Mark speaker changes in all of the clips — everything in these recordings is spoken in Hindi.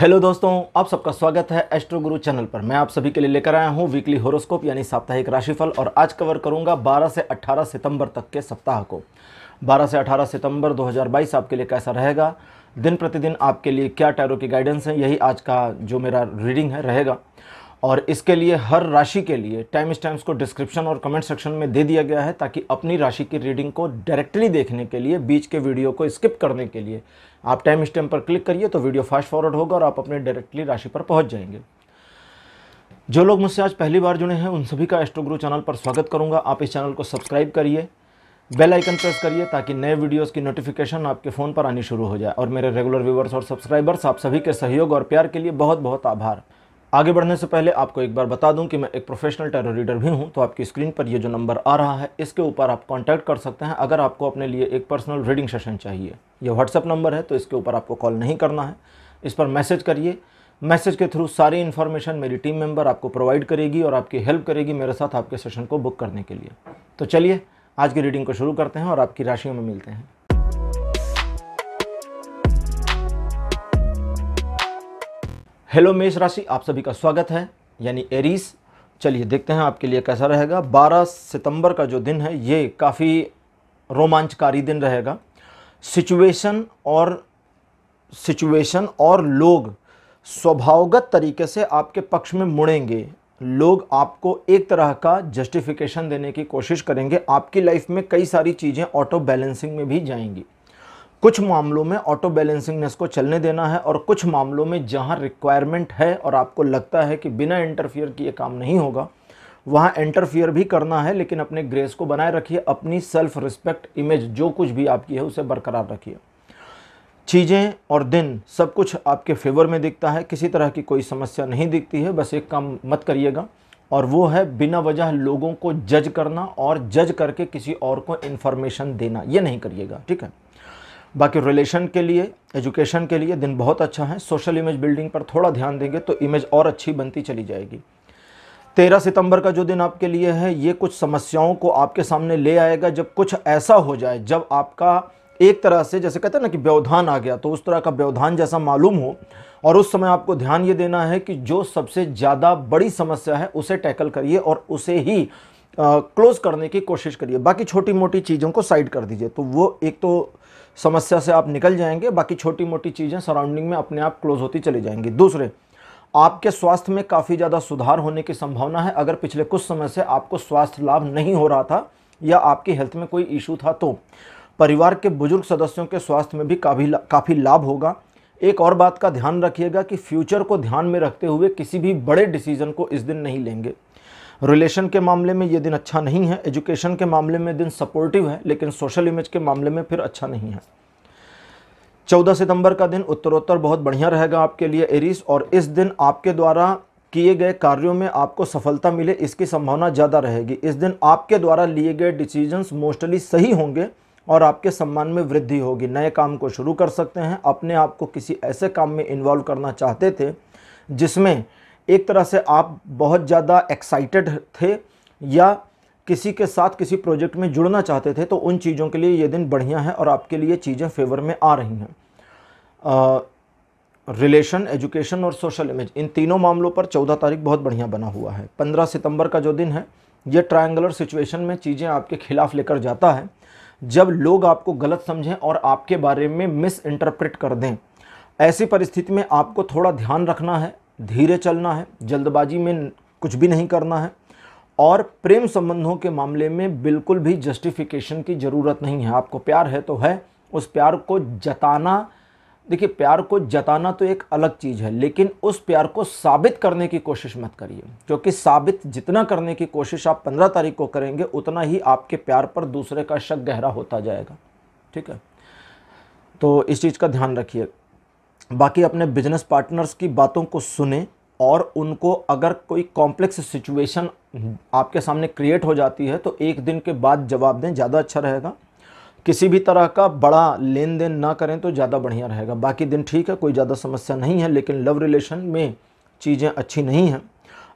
Speaker 1: हेलो दोस्तों आप सबका स्वागत है एस्ट्रो गुरु चैनल पर मैं आप सभी के लिए लेकर आया हूं वीकली होरोस्कोप यानी साप्ताहिक राशिफल और आज कवर करूंगा 12 से 18 सितंबर तक के सप्ताह को 12 से 18 सितंबर 2022 आपके लिए कैसा रहेगा दिन प्रतिदिन आपके लिए क्या टैरो की गाइडेंस है यही आज का जो मेरा रीडिंग है रहेगा और इसके लिए हर राशि के लिए टाइम स्टैम्प्स को डिस्क्रिप्शन और कमेंट सेक्शन में दे दिया गया है ताकि अपनी राशि की रीडिंग को डायरेक्टली देखने के लिए बीच के वीडियो को स्किप करने के लिए आप टाइम स्टैम्प पर क्लिक करिए तो वीडियो फास्ट फॉरवर्ड होगा और आप अपने डायरेक्टली राशि पर पहुंच जाएंगे जो लोग मुझसे आज पहली बार जुड़े हैं उन सभी का एस्ट्रोग्रो चैनल पर स्वागत करूँगा आप इस चैनल को सब्सक्राइब करिए बेल आइकन प्रेस करिए ताकि नए वीडियोस की नोटिफिकेशन आपके फ़ोन पर आनी शुरू हो जाए और मेरे रेगुलर व्यूवर्स और सब्सक्राइबर्स आप सभी के सहयोग और प्यार के लिए बहुत बहुत आभार आगे बढ़ने से पहले आपको एक बार बता दूं कि मैं एक प्रोफेशनल टेरो रीडर भी हूं तो आपकी स्क्रीन पर ये जो नंबर आ रहा है इसके ऊपर आप कांटेक्ट कर सकते हैं अगर आपको अपने लिए एक पर्सनल रीडिंग सेशन चाहिए यह व्हाट्सअप नंबर है तो इसके ऊपर आपको कॉल नहीं करना है इस पर मैसेज करिए मैसेज के थ्रू सारी इन्फॉर्मेशन मेरी टीम मेम्बर आपको प्रोवाइड करेगी और आपकी हेल्प करेगी मेरे साथ आपके सेशन को बुक करने के लिए तो चलिए आज की रीडिंग को शुरू करते हैं और आपकी राशियों में मिलते हैं हेलो मेष राशि आप सभी का स्वागत है यानी एरीस चलिए देखते हैं आपके लिए कैसा रहेगा 12 सितंबर का जो दिन है ये काफ़ी रोमांचकारी दिन रहेगा सिचुएशन और सिचुएशन और लोग स्वभावगत तरीके से आपके पक्ष में मुड़ेंगे लोग आपको एक तरह का जस्टिफिकेशन देने की कोशिश करेंगे आपकी लाइफ में कई सारी चीज़ें ऑटो बैलेंसिंग में भी जाएंगी कुछ मामलों में ऑटो बैलेंसिंगनेस को चलने देना है और कुछ मामलों में जहाँ रिक्वायरमेंट है और आपको लगता है कि बिना इंटरफियर किए काम नहीं होगा वहाँ इंटरफियर भी करना है लेकिन अपने ग्रेस को बनाए रखिए अपनी सेल्फ रिस्पेक्ट इमेज जो कुछ भी आपकी है उसे बरकरार रखिए चीज़ें और दिन सब कुछ आपके फेवर में दिखता है किसी तरह की कोई समस्या नहीं दिखती है बस एक काम मत करिएगा और वो है बिना वजह लोगों को जज करना और जज करके किसी और को इन्फॉर्मेशन देना ये नहीं करिएगा ठीक है बाकी रिलेशन के लिए एजुकेशन के लिए दिन बहुत अच्छा है सोशल इमेज बिल्डिंग पर थोड़ा ध्यान देंगे तो इमेज और अच्छी बनती चली जाएगी तेरह सितंबर का जो दिन आपके लिए है ये कुछ समस्याओं को आपके सामने ले आएगा जब कुछ ऐसा हो जाए जब आपका एक तरह से जैसे कहते हैं ना कि व्यवधान आ गया तो उस तरह का व्यवधान जैसा मालूम हो और उस समय आपको ध्यान ये देना है कि जो सबसे ज़्यादा बड़ी समस्या है उसे टैकल करिए और उसे ही क्लोज़ करने की कोशिश करिए बाकी छोटी मोटी चीज़ों को साइड कर दीजिए तो वो एक तो समस्या से आप निकल जाएंगे बाकी छोटी मोटी चीज़ें सराउंडिंग में अपने आप क्लोज होती चली जाएंगी दूसरे आपके स्वास्थ्य में काफ़ी ज़्यादा सुधार होने की संभावना है अगर पिछले कुछ समय से आपको स्वास्थ्य लाभ नहीं हो रहा था या आपकी हेल्थ में कोई इशू था तो परिवार के बुजुर्ग सदस्यों के स्वास्थ्य में भी काफ़ी काफ़ी लाभ होगा एक और बात का ध्यान रखिएगा कि फ्यूचर को ध्यान में रखते हुए किसी भी बड़े डिसीजन को इस दिन नहीं लेंगे रिलेशन के मामले में ये दिन अच्छा नहीं है एजुकेशन के मामले में दिन सपोर्टिव है लेकिन सोशल इमेज के मामले में फिर अच्छा नहीं है चौदह सितंबर का दिन उत्तरोत्तर बहुत बढ़िया रहेगा आपके लिए एरीज और इस दिन आपके द्वारा किए गए कार्यों में आपको सफलता मिले इसकी संभावना ज़्यादा रहेगी इस दिन आपके द्वारा लिए गए डिसीजंस मोस्टली सही होंगे और आपके सम्मान में वृद्धि होगी नए काम को शुरू कर सकते हैं अपने आप को किसी ऐसे काम में इन्वॉल्व करना चाहते थे जिसमें एक तरह से आप बहुत ज़्यादा एक्साइटेड थे या किसी के साथ किसी प्रोजेक्ट में जुड़ना चाहते थे तो उन चीज़ों के लिए ये दिन बढ़िया है और आपके लिए चीज़ें फेवर में आ रही हैं रिलेशन एजुकेशन और सोशल इमेज इन तीनों मामलों पर चौदह तारीख बहुत बढ़िया बना हुआ है पंद्रह सितंबर का जो दिन है ये ट्रायंगुलर सिचुएशन में चीज़ें आपके खिलाफ लेकर जाता है जब लोग आपको गलत समझें और आपके बारे में मिस इंटरप्रेट कर दें ऐसी परिस्थिति में आपको थोड़ा ध्यान रखना है धीरे चलना है जल्दबाजी में कुछ भी नहीं करना है और प्रेम संबंधों के मामले में बिल्कुल भी जस्टिफिकेशन की ज़रूरत नहीं है आपको प्यार है तो है उस प्यार को जताना देखिए प्यार को जताना तो एक अलग चीज़ है लेकिन उस प्यार को साबित करने की कोशिश मत करिए क्योंकि साबित जितना करने की कोशिश आप पंद्रह तारीख को करेंगे उतना ही आपके प्यार पर दूसरे का शक गहरा होता जाएगा ठीक है तो इस चीज़ का ध्यान रखिए बाकी अपने बिजनेस पार्टनर्स की बातों को सुने और उनको अगर कोई कॉम्प्लेक्स सिचुएशन आपके सामने क्रिएट हो जाती है तो एक दिन के बाद जवाब दें ज़्यादा अच्छा रहेगा किसी भी तरह का बड़ा लेन देन ना करें तो ज़्यादा बढ़िया रहेगा बाकी दिन ठीक है कोई ज़्यादा समस्या नहीं है लेकिन लव रिलेशन में चीज़ें अच्छी नहीं हैं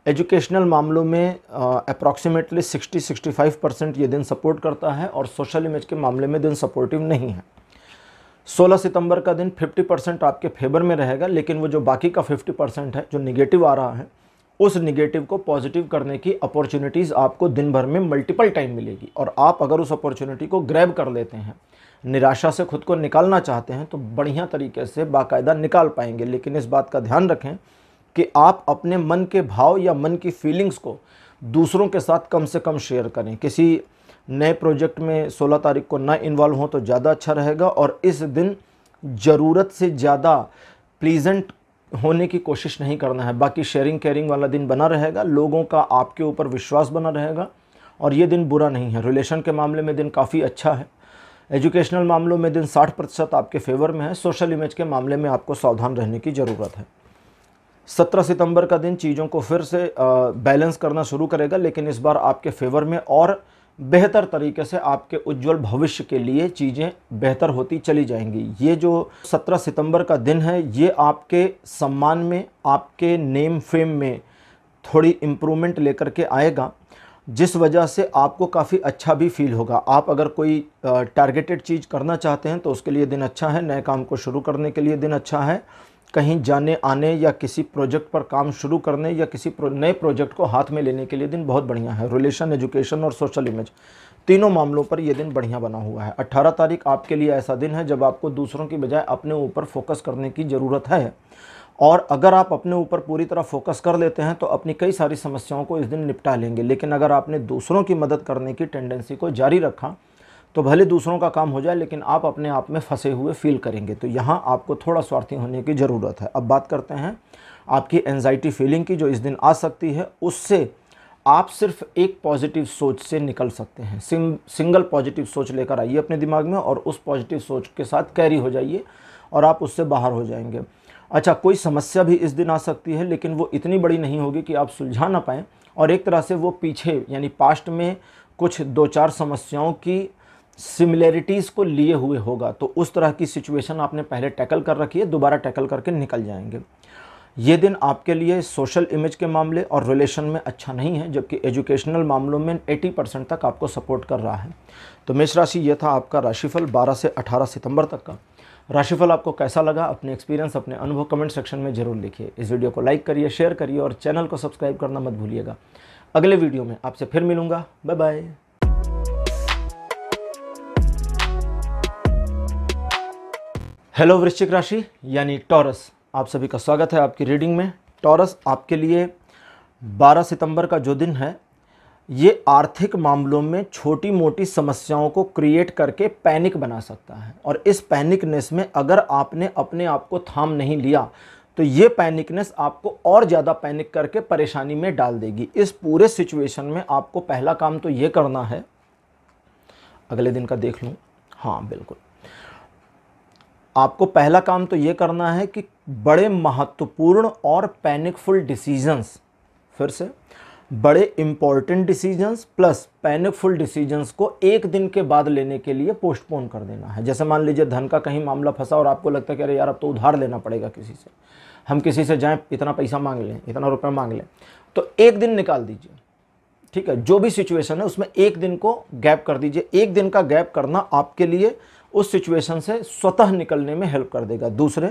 Speaker 1: एजुकेशनल मामलों में अप्रॉक्सीमेटली 60-65 परसेंट ये दिन सपोर्ट करता है और सोशल इमेज के मामले में दिन सपोर्टिव नहीं है 16 सितंबर का दिन 50 परसेंट आपके फेवर में रहेगा लेकिन वो जो बाकी का 50 परसेंट है जो निगेटिव आ रहा है उस निगेटिव को पॉजिटिव करने की अपॉर्चुनिटीज़ आपको दिन भर में मल्टीपल टाइम मिलेगी और आप अगर उस अपॉर्चुनिटी को ग्रैब कर लेते हैं निराशा से खुद को निकालना चाहते हैं तो बढ़िया तरीके से बाकायदा निकाल पाएंगे लेकिन इस बात का ध्यान रखें कि आप अपने मन के भाव या मन की फीलिंग्स को दूसरों के साथ कम से कम शेयर करें किसी नए प्रोजेक्ट में 16 तारीख को न इन्वॉल्व हों तो ज़्यादा अच्छा रहेगा और इस दिन ज़रूरत से ज़्यादा प्लीजेंट होने की कोशिश नहीं करना है बाकी शेयरिंग केयरिंग वाला दिन बना रहेगा लोगों का आपके ऊपर विश्वास बना रहेगा और ये दिन बुरा नहीं है रिलेशन के मामले में दिन काफ़ी अच्छा है एजुकेशनल मामलों में दिन 60 प्रतिशत आपके फेवर में है सोशल इमेज के मामले में आपको सावधान रहने की ज़रूरत है 17 सितंबर का दिन चीज़ों को फिर से बैलेंस करना शुरू करेगा लेकिन इस बार आपके फेवर में और बेहतर तरीके से आपके उज्जवल भविष्य के लिए चीज़ें बेहतर होती चली जाएंगी ये जो 17 सितंबर का दिन है ये आपके सम्मान में आपके नेम फेम में थोड़ी इम्प्रूवमेंट लेकर के आएगा जिस वजह से आपको काफ़ी अच्छा भी फील होगा आप अगर कोई टारगेटेड चीज़ करना चाहते हैं तो उसके लिए दिन अच्छा है नए काम को शुरू करने के लिए दिन अच्छा है कहीं जाने आने या किसी प्रोजेक्ट पर काम शुरू करने या किसी प्रो, नए प्रोजेक्ट को हाथ में लेने के लिए दिन बहुत बढ़िया है रिलेशन एजुकेशन और सोशल इमेज तीनों मामलों पर यह दिन बढ़िया बना हुआ है 18 तारीख आपके लिए ऐसा दिन है जब आपको दूसरों की बजाय अपने ऊपर फोकस करने की ज़रूरत है और अगर आप अपने ऊपर पूरी तरह फोकस कर लेते हैं तो अपनी कई सारी समस्याओं को इस दिन निपटा लेंगे लेकिन अगर आपने दूसरों की मदद करने की टेंडेंसी को जारी रखा तो भले दूसरों का काम हो जाए लेकिन आप अपने आप में फंसे हुए फील करेंगे तो यहाँ आपको थोड़ा स्वार्थी होने की ज़रूरत है अब बात करते हैं आपकी एनजाइटी फीलिंग की जो इस दिन आ सकती है उससे आप सिर्फ एक पॉजिटिव सोच से निकल सकते हैं सिंग, सिंगल पॉजिटिव सोच लेकर आइए अपने दिमाग में और उस पॉजिटिव सोच के साथ कैरी हो जाइए और आप उससे बाहर हो जाएंगे अच्छा कोई समस्या भी इस दिन आ सकती है लेकिन वो इतनी बड़ी नहीं होगी कि आप सुलझा ना पाएँ और एक तरह से वो पीछे यानी पास्ट में कुछ दो चार समस्याओं की सिमिलैरिटीज़ को लिए हुए होगा तो उस तरह की सिचुएशन आपने पहले टैकल कर रखी है दोबारा टैकल करके निकल जाएंगे ये दिन आपके लिए सोशल इमेज के मामले और रिलेशन में अच्छा नहीं है जबकि एजुकेशनल मामलों में 80 परसेंट तक आपको सपोर्ट कर रहा है तो मेष राशि ये था आपका राशिफल 12 से 18 सितंबर तक का राशिफल आपको कैसा लगा अपने एक्सपीरियंस अपने अनुभव कमेंट सेक्शन में जरूर लिखिए इस वीडियो को लाइक करिए शेयर करिए और चैनल को सब्सक्राइब करना मत भूलिएगा अगले वीडियो में आपसे फिर मिलूँगा बाय बाय हेलो वृश्चिक राशि यानी टॉरस आप सभी का स्वागत है आपकी रीडिंग में टॉरस आपके लिए 12 सितंबर का जो दिन है ये आर्थिक मामलों में छोटी मोटी समस्याओं को क्रिएट करके पैनिक बना सकता है और इस पैनिकनेस में अगर आपने अपने आप को थाम नहीं लिया तो ये पैनिकनेस आपको और ज़्यादा पैनिक करके परेशानी में डाल देगी इस पूरे सिचुएशन में आपको पहला काम तो ये करना है अगले दिन का देख लूँ हाँ बिल्कुल आपको पहला काम तो ये करना है कि बड़े महत्वपूर्ण और पैनिकफुल डिसीजंस फिर से बड़े important decisions plus panicful decisions को एक दिन के बाद लेने के लिए पोस्टपोन कर देना है जैसे मान लीजिए धन का कहीं मामला फंसा और आपको लगता है कि अरे यार अब तो उधार लेना पड़ेगा किसी से हम किसी से जाएं इतना पैसा मांग लें इतना रुपया मांग लें तो एक दिन निकाल दीजिए ठीक है जो भी सिचुएशन है उसमें एक दिन को गैप कर दीजिए एक दिन का गैप करना आपके लिए उस सिचुएशन से स्वतः निकलने में हेल्प कर देगा दूसरे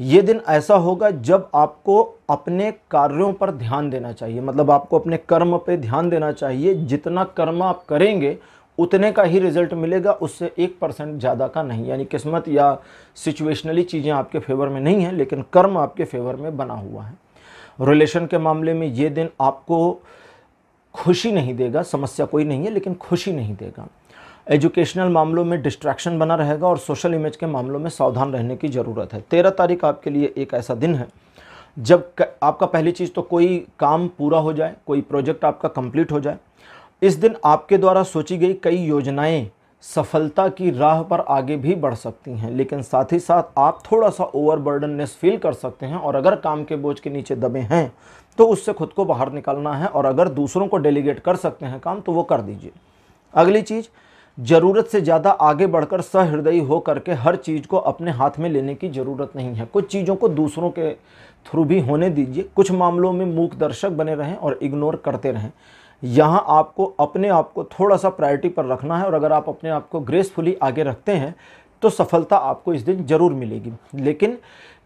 Speaker 1: ये दिन ऐसा होगा जब आपको अपने कार्यों पर ध्यान देना चाहिए मतलब आपको अपने कर्म पे ध्यान देना चाहिए जितना कर्म आप करेंगे उतने का ही रिजल्ट मिलेगा उससे एक परसेंट ज़्यादा का नहीं यानी किस्मत या सिचुएशनली चीज़ें आपके फेवर में नहीं हैं लेकिन कर्म आपके फेवर में बना हुआ है रिलेशन के मामले में ये दिन आपको खुशी नहीं देगा समस्या कोई नहीं है लेकिन खुशी नहीं देगा एजुकेशनल मामलों में डिस्ट्रैक्शन बना रहेगा और सोशल इमेज के मामलों में सावधान रहने की ज़रूरत है तेरह तारीख आपके लिए एक ऐसा दिन है जब आपका पहली चीज़ तो कोई काम पूरा हो जाए कोई प्रोजेक्ट आपका कंप्लीट हो जाए इस दिन आपके द्वारा सोची गई कई योजनाएं सफलता की राह पर आगे भी बढ़ सकती हैं लेकिन साथ ही साथ आप थोड़ा सा ओवरबर्डननेस फील कर सकते हैं और अगर काम के बोझ के नीचे दबे हैं तो उससे खुद को बाहर निकालना है और अगर दूसरों को डेलीगेट कर सकते हैं काम तो वो कर दीजिए अगली चीज़ ज़रूरत से ज़्यादा आगे बढ़कर सहृदयी हो करके हर चीज़ को अपने हाथ में लेने की ज़रूरत नहीं है कुछ चीज़ों को दूसरों के थ्रू भी होने दीजिए कुछ मामलों में मूक दर्शक बने रहें और इग्नोर करते रहें यहाँ आपको अपने आप को थोड़ा सा प्रायोरिटी पर रखना है और अगर आप अपने आप को ग्रेसफुली आगे रखते हैं तो सफलता आपको इस दिन ज़रूर मिलेगी लेकिन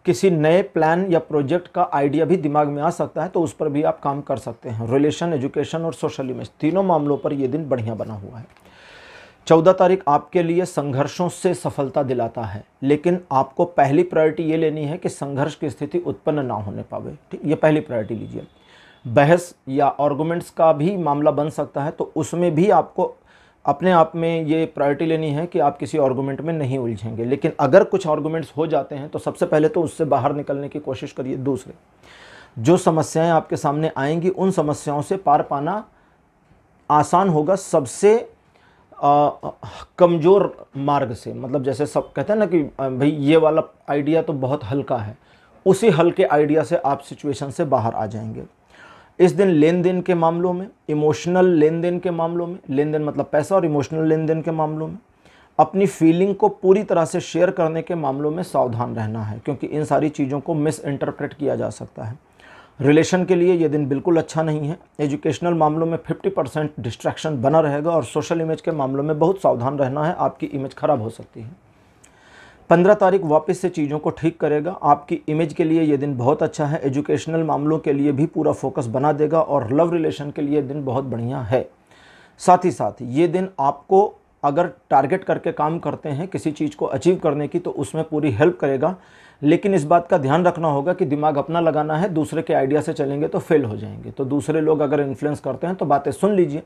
Speaker 1: किसी नए प्लान या प्रोजेक्ट का आइडिया भी दिमाग में आ सकता है तो उस पर भी आप काम कर सकते हैं रिलेशन एजुकेशन और सोशल इमेज तीनों मामलों पर ये दिन बढ़िया बना हुआ है चौदह तारीख आपके लिए संघर्षों से सफलता दिलाता है लेकिन आपको पहली प्रायोरिटी ये लेनी है कि संघर्ष की स्थिति उत्पन्न ना होने पावे ठीक ये पहली प्रायोरिटी लीजिए बहस या आर्गूमेंट्स का भी मामला बन सकता है तो उसमें भी आपको अपने आप में ये प्रायोरिटी लेनी है कि आप किसी आर्गूमेंट में नहीं उलझेंगे लेकिन अगर कुछ आर्गूमेंट्स हो जाते हैं तो सबसे पहले तो उससे बाहर निकलने की कोशिश करिए दूसरे जो समस्याएं आपके सामने आएंगी उन समस्याओं से पार पाना आसान होगा सबसे कमज़ोर मार्ग से मतलब जैसे सब कहते हैं ना कि भाई ये वाला आइडिया तो बहुत हल्का है उसी हल्के आइडिया से आप सिचुएशन से बाहर आ जाएंगे इस दिन लेन देन के मामलों में इमोशनल लेन देन के मामलों में लेन देन मतलब पैसा और इमोशनल लेन देन के मामलों में अपनी फीलिंग को पूरी तरह से शेयर करने के मामलों में सावधान रहना है क्योंकि इन सारी चीज़ों को मिस इंटरप्रेट किया जा सकता है रिलेशन के लिए ये दिन बिल्कुल अच्छा नहीं है एजुकेशनल मामलों में 50 परसेंट डिस्ट्रैक्शन बना रहेगा और सोशल इमेज के मामलों में बहुत सावधान रहना है आपकी इमेज खराब हो सकती है पंद्रह तारीख वापस से चीज़ों को ठीक करेगा आपकी इमेज के लिए ये दिन बहुत अच्छा है एजुकेशनल मामलों के लिए भी पूरा फोकस बना देगा और लव रिलेशन के लिए दिन बहुत बढ़िया है साथ ही साथ ये दिन आपको अगर टारगेट करके काम करते हैं किसी चीज़ को अचीव करने की तो उसमें पूरी हेल्प करेगा लेकिन इस बात का ध्यान रखना होगा कि दिमाग अपना लगाना है दूसरे के आइडिया से चलेंगे तो फेल हो जाएंगे तो दूसरे लोग अगर इन्फ्लुएंस करते हैं तो बातें सुन लीजिए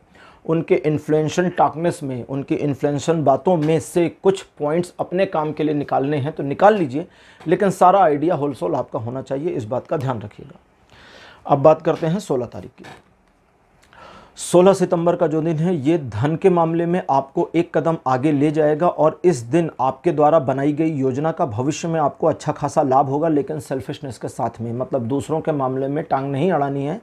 Speaker 1: उनके इन्फ्लुएंशन टाकनेस में उनकी इन्फ्लुएंशन बातों में से कुछ पॉइंट्स अपने काम के लिए निकालने हैं तो निकाल लीजिए लेकिन सारा आइडिया होलसोल आपका होना चाहिए इस बात का ध्यान रखिएगा अब बात करते हैं सोलह तारीख की 16 सितंबर का जो दिन है ये धन के मामले में आपको एक कदम आगे ले जाएगा और इस दिन आपके द्वारा बनाई गई योजना का भविष्य में आपको अच्छा खासा लाभ होगा लेकिन सेल्फिशनेस के साथ में मतलब दूसरों के मामले में टांग नहीं अड़ानी है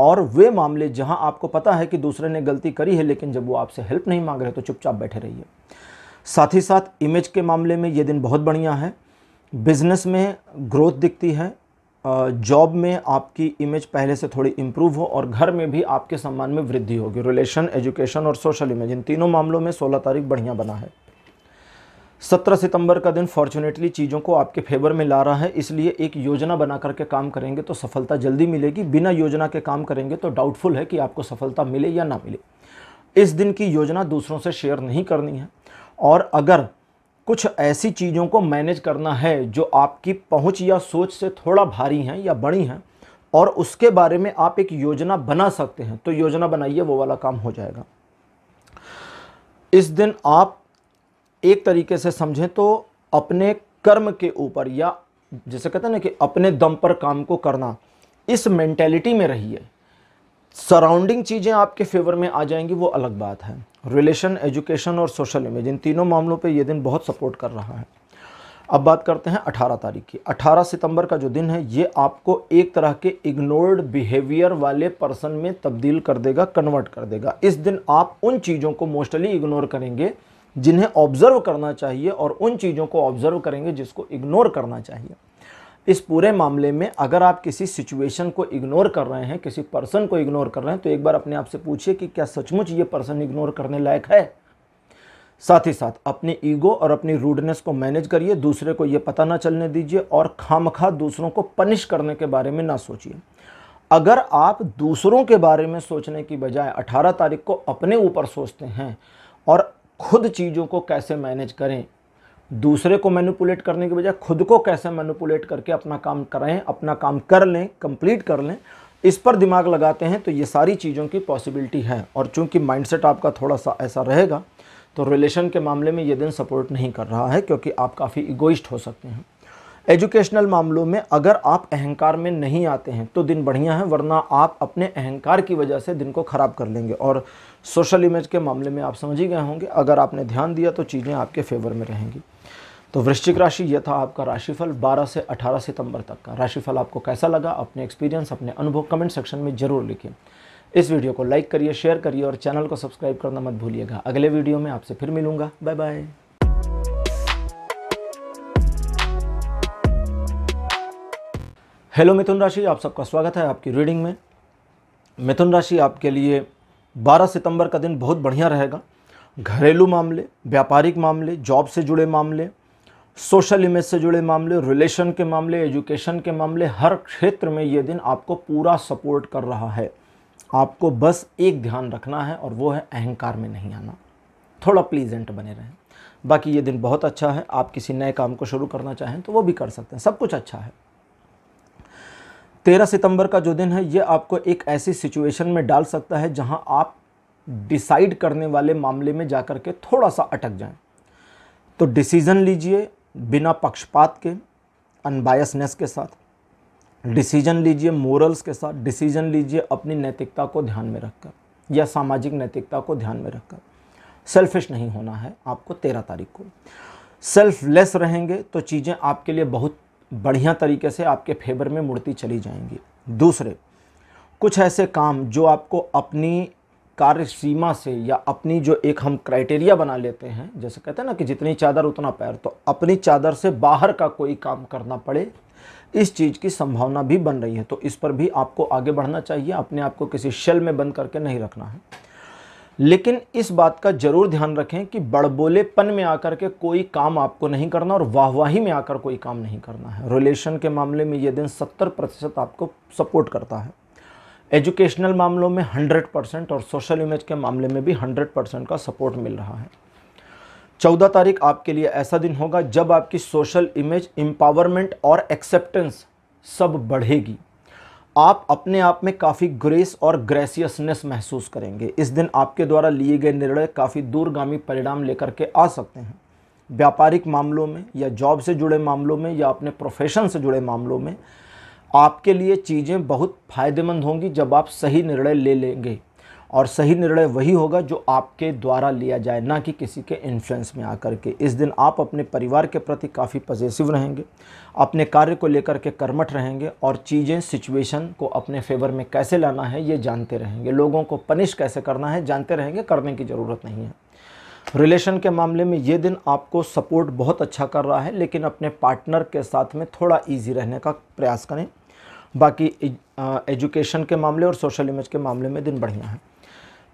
Speaker 1: और वे मामले जहां आपको पता है कि दूसरे ने गलती करी है लेकिन जब वो आपसे हेल्प नहीं मांग रहे तो चुपचाप बैठे रहिए साथ ही साथ इमेज के मामले में ये दिन बहुत बढ़िया है बिजनेस में ग्रोथ दिखती है जॉब में आपकी इमेज पहले से थोड़ी इम्प्रूव हो और घर में भी आपके सम्मान में वृद्धि होगी रिलेशन एजुकेशन और सोशल इमेज इन तीनों मामलों में 16 तारीख बढ़िया बना है 17 सितंबर का दिन फॉर्चुनेटली चीज़ों को आपके फेवर में ला रहा है इसलिए एक योजना बना करके काम करेंगे तो सफलता जल्दी मिलेगी बिना योजना के काम करेंगे तो डाउटफुल है कि आपको सफलता मिले या ना मिले इस दिन की योजना दूसरों से शेयर नहीं करनी है और अगर कुछ ऐसी चीज़ों को मैनेज करना है जो आपकी पहुंच या सोच से थोड़ा भारी हैं या बड़ी हैं और उसके बारे में आप एक योजना बना सकते हैं तो योजना बनाइए वो वाला काम हो जाएगा इस दिन आप एक तरीके से समझें तो अपने कर्म के ऊपर या जैसे कहते हैं ना कि अपने दम पर काम को करना इस मेंटेलिटी में रहिए सराउंडिंग चीज़ें आपके फेवर में आ जाएंगी वो अलग बात है रिलेशन एजुकेशन और सोशल इमेज इन तीनों मामलों पे ये दिन बहुत सपोर्ट कर रहा है अब बात करते हैं 18 तारीख की 18 सितंबर का जो दिन है ये आपको एक तरह के इग्नोर्ड बिहेवियर वाले पर्सन में तब्दील कर देगा कन्वर्ट कर देगा इस दिन आप उन चीज़ों को मोस्टली इग्नोर करेंगे जिन्हें ऑब्ज़र्व करना चाहिए और उन चीज़ों को ऑब्ज़र्व करेंगे जिसको इग्नोर करना चाहिए इस पूरे मामले में अगर आप किसी सिचुएशन को इग्नोर कर रहे हैं किसी पर्सन को इग्नोर कर रहे हैं तो एक बार अपने आप से पूछिए कि क्या सचमुच ये पर्सन इग्नोर करने लायक है साथ ही साथ अपनी ईगो और अपनी रूडनेस को मैनेज करिए दूसरे को ये पता ना चलने दीजिए और खा दूसरों को पनिश करने के बारे में ना सोचिए अगर आप दूसरों के बारे में सोचने की बजाय 18 तारीख को अपने ऊपर सोचते हैं और खुद चीज़ों को कैसे मैनेज करें दूसरे को मैनिपुलेट करने के बजाय खुद को कैसे मैनिपुलेट करके अपना काम करें अपना काम कर लें कंप्लीट कर लें इस पर दिमाग लगाते हैं तो ये सारी चीज़ों की पॉसिबिलिटी है और चूंकि माइंडसेट आपका थोड़ा सा ऐसा रहेगा तो रिलेशन के मामले में ये दिन सपोर्ट नहीं कर रहा है क्योंकि आप काफ़ी इगोइस्ट हो सकते हैं एजुकेशनल मामलों में अगर आप अहंकार में नहीं आते हैं तो दिन बढ़िया है वरना आप अपने अहंकार की वजह से दिन को ख़राब कर लेंगे और सोशल इमेज के मामले में आप समझ ही गए होंगे अगर आपने ध्यान दिया तो चीज़ें आपके फेवर में रहेंगी तो वृश्चिक राशि यह था आपका राशिफल 12 से 18 सितंबर तक का राशिफल आपको कैसा लगा अपने एक्सपीरियंस अपने अनुभव कमेंट सेक्शन में जरूर लिखिए इस वीडियो को लाइक करिए शेयर करिए और चैनल को सब्सक्राइब करना मत भूलिएगा अगले वीडियो में आपसे फिर मिलूंगा बाय बाय हेलो मिथुन राशि आप सबका स्वागत है आपकी रीडिंग में मिथुन राशि आपके लिए 12 सितंबर का दिन बहुत बढ़िया रहेगा घरेलू मामले व्यापारिक मामले जॉब से जुड़े मामले सोशल इमेज से जुड़े मामले रिलेशन के मामले एजुकेशन के मामले हर क्षेत्र में ये दिन आपको पूरा सपोर्ट कर रहा है आपको बस एक ध्यान रखना है और वो है अहंकार में नहीं आना थोड़ा प्लीजेंट बने रहें बाकी ये दिन बहुत अच्छा है आप किसी नए काम को शुरू करना चाहें तो वो भी कर सकते हैं सब कुछ अच्छा है तेरह सितंबर का जो दिन है ये आपको एक ऐसी सिचुएशन में डाल सकता है जहां आप डिसाइड करने वाले मामले में जा कर के थोड़ा सा अटक जाएं तो डिसीज़न लीजिए बिना पक्षपात के अनबायसनेस के साथ डिसीजन लीजिए मोरल्स के साथ डिसीजन लीजिए अपनी नैतिकता को ध्यान में रखकर या सामाजिक नैतिकता को ध्यान में रखकर सेल्फिश नहीं होना है आपको तेरह तारीख को सेल्फलेस रहेंगे तो चीज़ें आपके लिए बहुत बढ़िया तरीके से आपके फेवर में मुड़ती चली जाएंगी दूसरे कुछ ऐसे काम जो आपको अपनी कार्य सीमा से या अपनी जो एक हम क्राइटेरिया बना लेते हैं जैसे कहते हैं ना कि जितनी चादर उतना पैर तो अपनी चादर से बाहर का कोई काम करना पड़े इस चीज़ की संभावना भी बन रही है तो इस पर भी आपको आगे बढ़ना चाहिए अपने आप को किसी शेल में बंद करके नहीं रखना है लेकिन इस बात का ज़रूर ध्यान रखें कि बड़बोलेपन में आकर के कोई काम आपको नहीं करना और वाहवाही में आकर कोई काम नहीं करना है रिलेशन के मामले में ये दिन सत्तर प्रतिशत आपको सपोर्ट करता है एजुकेशनल मामलों में 100 परसेंट और सोशल इमेज के मामले में भी 100 परसेंट का सपोर्ट मिल रहा है चौदह तारीख आपके लिए ऐसा दिन होगा जब आपकी सोशल इमेज एम्पावरमेंट और एक्सेप्टेंस सब बढ़ेगी आप अपने आप में काफ़ी ग्रेस और ग्रेसियसनेस महसूस करेंगे इस दिन आपके द्वारा लिए गए निर्णय काफ़ी दूरगामी परिणाम लेकर के आ सकते हैं व्यापारिक मामलों में या जॉब से जुड़े मामलों में या अपने प्रोफेशन से जुड़े मामलों में आपके लिए चीज़ें बहुत फ़ायदेमंद होंगी जब आप सही निर्णय ले लेंगे और सही निर्णय वही होगा जो आपके द्वारा लिया जाए ना कि किसी के इन्फ्लुएंस में आकर के इस दिन आप अपने परिवार के प्रति काफ़ी पॉजिटिव रहेंगे अपने कार्य को लेकर के कर्मठ रहेंगे और चीज़ें सिचुएशन को अपने फेवर में कैसे लाना है ये जानते रहेंगे लोगों को पनिश कैसे करना है जानते रहेंगे करने की ज़रूरत नहीं है रिलेशन के मामले में ये दिन आपको सपोर्ट बहुत अच्छा कर रहा है लेकिन अपने पार्टनर के साथ में थोड़ा ईजी रहने का प्रयास करें बाकी एजुकेशन के मामले और सोशल इमेज के मामले में दिन बढ़िया है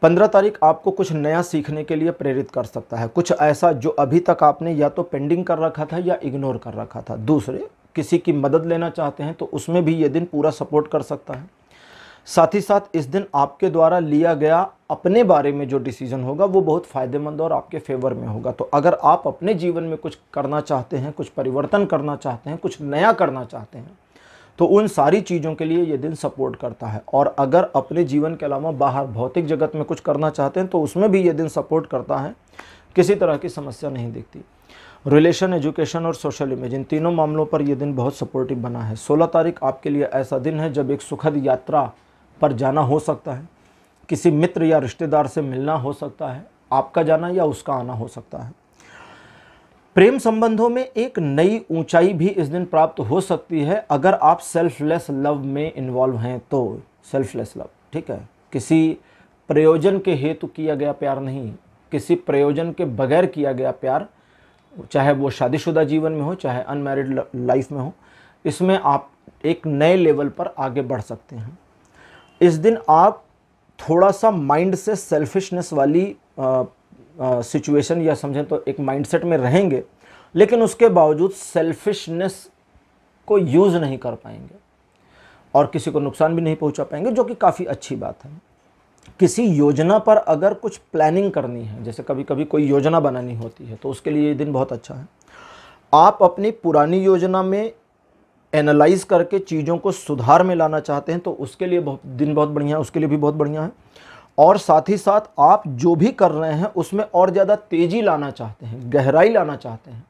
Speaker 1: पंद्रह तारीख आपको कुछ नया सीखने के लिए प्रेरित कर सकता है कुछ ऐसा जो अभी तक आपने या तो पेंडिंग कर रखा था या इग्नोर कर रखा था दूसरे किसी की मदद लेना चाहते हैं तो उसमें भी ये दिन पूरा सपोर्ट कर सकता है साथ ही साथ इस दिन आपके द्वारा लिया गया अपने बारे में जो डिसीजन होगा वो बहुत फ़ायदेमंद और आपके फेवर में होगा तो अगर आप अपने जीवन में कुछ करना चाहते हैं कुछ परिवर्तन करना चाहते हैं कुछ नया करना चाहते हैं तो उन सारी चीज़ों के लिए ये दिन सपोर्ट करता है और अगर अपने जीवन के अलावा बाहर भौतिक जगत में कुछ करना चाहते हैं तो उसमें भी ये दिन सपोर्ट करता है किसी तरह की समस्या नहीं दिखती रिलेशन एजुकेशन और सोशल इमेज इन तीनों मामलों पर यह दिन बहुत सपोर्टिव बना है 16 तारीख आपके लिए ऐसा दिन है जब एक सुखद यात्रा पर जाना हो सकता है किसी मित्र या रिश्तेदार से मिलना हो सकता है आपका जाना या उसका आना हो सकता है प्रेम संबंधों में एक नई ऊंचाई भी इस दिन प्राप्त हो सकती है अगर आप सेल्फलेस लव में इन्वॉल्व हैं तो सेल्फलेस लव ठीक है किसी प्रयोजन के हेतु किया गया प्यार नहीं किसी प्रयोजन के बगैर किया गया प्यार चाहे वो शादीशुदा जीवन में हो चाहे अनमैरिड लाइफ में हो इसमें आप एक नए लेवल पर आगे बढ़ सकते हैं इस दिन आप थोड़ा सा माइंड से सेल्फिशनेस वाली सिचुएशन या समझें तो एक माइंडसेट में रहेंगे लेकिन उसके बावजूद सेल्फिशनेस को यूज़ नहीं कर पाएंगे और किसी को नुकसान भी नहीं पहुंचा पाएंगे जो कि काफ़ी अच्छी बात है किसी योजना पर अगर कुछ प्लानिंग करनी है जैसे कभी कभी कोई योजना बनानी होती है तो उसके लिए ये दिन बहुत अच्छा है आप अपनी पुरानी योजना में एनालाइज करके चीज़ों को सुधार में लाना चाहते हैं तो उसके लिए बहुत दिन बहुत बढ़िया है उसके लिए भी बहुत बढ़िया है और साथ ही साथ आप जो भी कर रहे हैं उसमें और ज़्यादा तेज़ी लाना चाहते हैं गहराई लाना चाहते हैं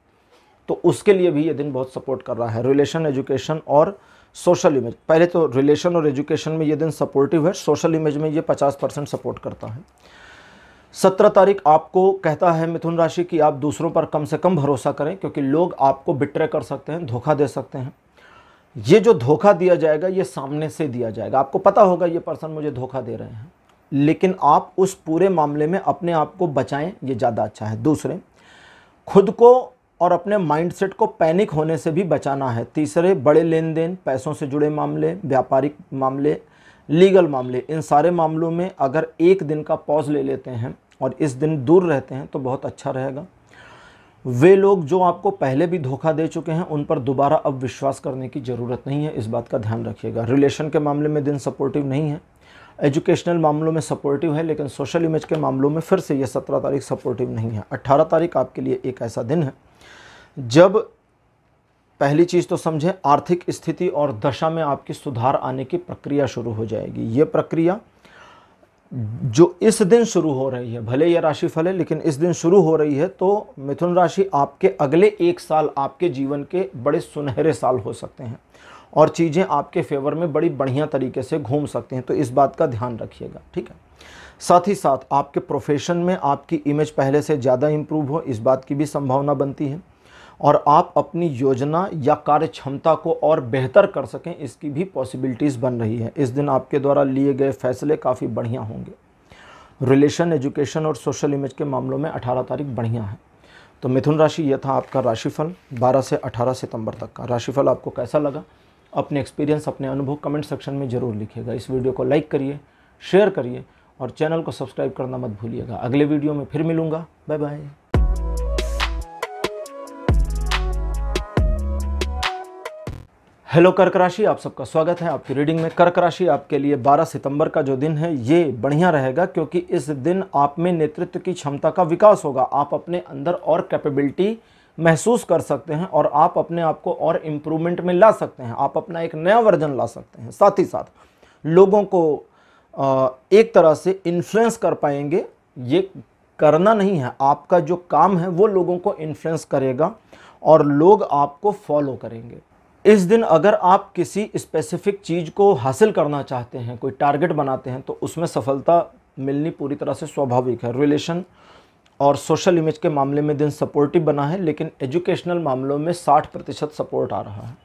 Speaker 1: तो उसके लिए भी ये दिन बहुत सपोर्ट कर रहा है रिलेशन एजुकेशन और सोशल इमेज पहले तो रिलेशन और एजुकेशन में ये दिन सपोर्टिव है सोशल इमेज में ये 50 परसेंट सपोर्ट करता है सत्रह तारीख आपको कहता है मिथुन राशि कि आप दूसरों पर कम से कम भरोसा करें क्योंकि लोग आपको बिट्रे कर सकते हैं धोखा दे सकते हैं ये जो धोखा दिया जाएगा ये सामने से दिया जाएगा आपको पता होगा ये पर्सन मुझे धोखा दे रहे हैं लेकिन आप उस पूरे मामले में अपने आप को बचाएं ये ज़्यादा अच्छा है दूसरे खुद को और अपने माइंडसेट को पैनिक होने से भी बचाना है तीसरे बड़े लेन देन पैसों से जुड़े मामले व्यापारिक मामले लीगल मामले इन सारे मामलों में अगर एक दिन का पॉज ले लेते हैं और इस दिन दूर रहते हैं तो बहुत अच्छा रहेगा वे लोग जो आपको पहले भी धोखा दे चुके हैं उन पर दोबारा अब विश्वास करने की ज़रूरत नहीं है इस बात का ध्यान रखिएगा रिलेशन के मामले में दिन सपोर्टिव नहीं है एजुकेशनल मामलों में सपोर्टिव है लेकिन सोशल इमेज के मामलों में फिर से ये सत्रह तारीख सपोर्टिव नहीं है अट्ठारह तारीख आपके लिए एक ऐसा दिन है जब पहली चीज़ तो समझें आर्थिक स्थिति और दशा में आपकी सुधार आने की प्रक्रिया शुरू हो जाएगी ये प्रक्रिया जो इस दिन शुरू हो रही है भले यह राशि फल है लेकिन इस दिन शुरू हो रही है तो मिथुन राशि आपके अगले एक साल आपके जीवन के बड़े सुनहरे साल हो सकते हैं और चीज़ें आपके फेवर में बड़ी बढ़िया तरीके से घूम सकती हैं तो इस बात का ध्यान रखिएगा ठीक है साथ ही साथ आपके प्रोफेशन में आपकी इमेज पहले से ज़्यादा इम्प्रूव हो इस बात की भी संभावना बनती है और आप अपनी योजना या कार्य क्षमता को और बेहतर कर सकें इसकी भी पॉसिबिलिटीज़ बन रही है इस दिन आपके द्वारा लिए गए फैसले काफ़ी बढ़िया होंगे रिलेशन एजुकेशन और सोशल इमेज के मामलों में 18 तारीख बढ़िया है तो मिथुन राशि यह था आपका राशिफल 12 से 18 सितंबर तक का राशिफल आपको कैसा लगा अपने एक्सपीरियंस अपने अनुभव कमेंट सेक्शन में ज़रूर लिखिएगा इस वीडियो को लाइक करिए शेयर करिए और चैनल को सब्सक्राइब करना मत भूलिएगा अगले वीडियो में फिर मिलूंगा बाय बाय हेलो कर्क राशि आप सबका स्वागत है आपकी रीडिंग में कर्क राशि आपके लिए 12 सितंबर का जो दिन है ये बढ़िया रहेगा क्योंकि इस दिन आप में नेतृत्व की क्षमता का विकास होगा आप अपने अंदर और कैपेबिलिटी महसूस कर सकते हैं और आप अपने आप को और इम्प्रूवमेंट में ला सकते हैं आप अपना एक नया वर्जन ला सकते हैं साथ ही साथ लोगों को एक तरह से इन्फ्लुएंस कर पाएंगे ये करना नहीं है आपका जो काम है वो लोगों को इन्फ्लुएंस करेगा और लोग आपको फॉलो करेंगे इस दिन अगर आप किसी स्पेसिफिक चीज़ को हासिल करना चाहते हैं कोई टारगेट बनाते हैं तो उसमें सफलता मिलनी पूरी तरह से स्वाभाविक है रिलेशन और सोशल इमेज के मामले में दिन सपोर्टिव बना है लेकिन एजुकेशनल मामलों में 60 प्रतिशत सपोर्ट आ रहा है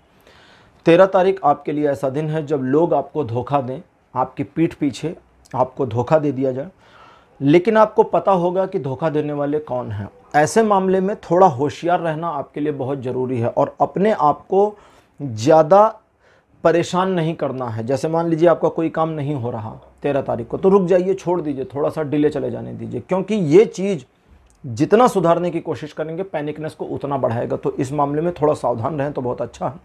Speaker 1: तेरह तारीख आपके लिए ऐसा दिन है जब लोग आपको धोखा दें आपकी पीठ पीछे आपको धोखा दे दिया जाए लेकिन आपको पता होगा कि धोखा देने वाले कौन हैं ऐसे मामले में थोड़ा होशियार रहना आपके लिए बहुत ज़रूरी है और अपने आप को ज़्यादा परेशान नहीं करना है जैसे मान लीजिए आपका कोई काम नहीं हो रहा तेरह तारीख को तो रुक जाइए छोड़ दीजिए थोड़ा सा डिले चले जाने दीजिए क्योंकि ये चीज़ जितना सुधारने की कोशिश करेंगे पैनिकनेस को उतना बढ़ाएगा तो इस मामले में थोड़ा सावधान रहें तो बहुत अच्छा है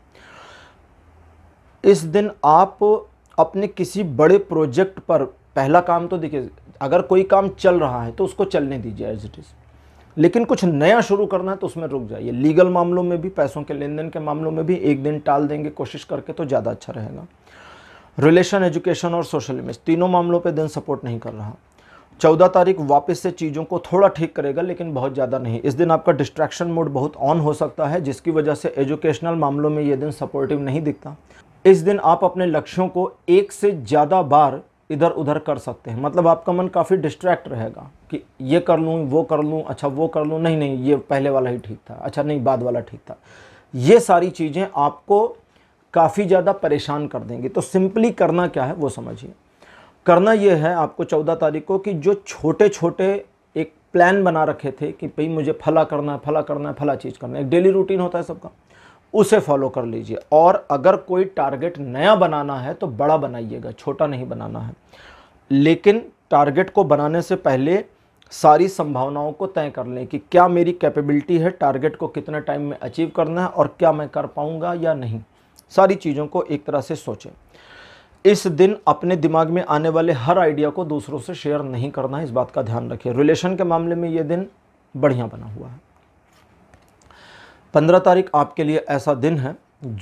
Speaker 1: इस दिन आप अपने किसी बड़े प्रोजेक्ट पर पहला काम तो देखिए अगर कोई काम चल रहा है तो उसको चलने दीजिए एज इट इज़ लेकिन कुछ नया शुरू करना है तो उसमें रुक जाइए लीगल मामलों में भी पैसों के लेन देन के मामलों में भी एक दिन टाल देंगे कोशिश करके तो ज़्यादा अच्छा रहेगा रिलेशन एजुकेशन और सोशल इमेज तीनों मामलों पे दिन सपोर्ट नहीं कर रहा चौदह तारीख वापस से चीज़ों को थोड़ा ठीक करेगा लेकिन बहुत ज़्यादा नहीं इस दिन आपका डिस्ट्रैक्शन मोड बहुत ऑन हो सकता है जिसकी वजह से एजुकेशनल मामलों में ये दिन सपोर्टिव नहीं दिखता इस दिन आप अपने लक्ष्यों को एक से ज़्यादा बार इधर उधर कर सकते हैं मतलब आपका मन काफ़ी डिस्ट्रैक्ट रहेगा कि ये कर लूँ वो कर लूँ अच्छा वो कर लूँ नहीं नहीं ये पहले वाला ही ठीक था अच्छा नहीं बाद वाला ठीक था ये सारी चीज़ें आपको काफ़ी ज़्यादा परेशान कर देंगी तो सिंपली करना क्या है वो समझिए करना यह है आपको चौदह तारीख को कि जो छोटे छोटे एक प्लान बना रखे थे कि भाई मुझे फला करना है फला करना है फला चीज़ करना है एक डेली रूटीन होता है सबका उसे फॉलो कर लीजिए और अगर कोई टारगेट नया बनाना है तो बड़ा बनाइएगा छोटा नहीं बनाना है लेकिन टारगेट को बनाने से पहले सारी संभावनाओं को तय कर लें कि क्या मेरी कैपेबिलिटी है टारगेट को कितने टाइम में अचीव करना है और क्या मैं कर पाऊँगा या नहीं सारी चीज़ों को एक तरह से सोचें इस दिन अपने दिमाग में आने वाले हर आइडिया को दूसरों से शेयर नहीं करना है इस बात का ध्यान रखिए रिलेशन के मामले में ये दिन बढ़िया बना हुआ है पंद्रह तारीख आपके लिए ऐसा दिन है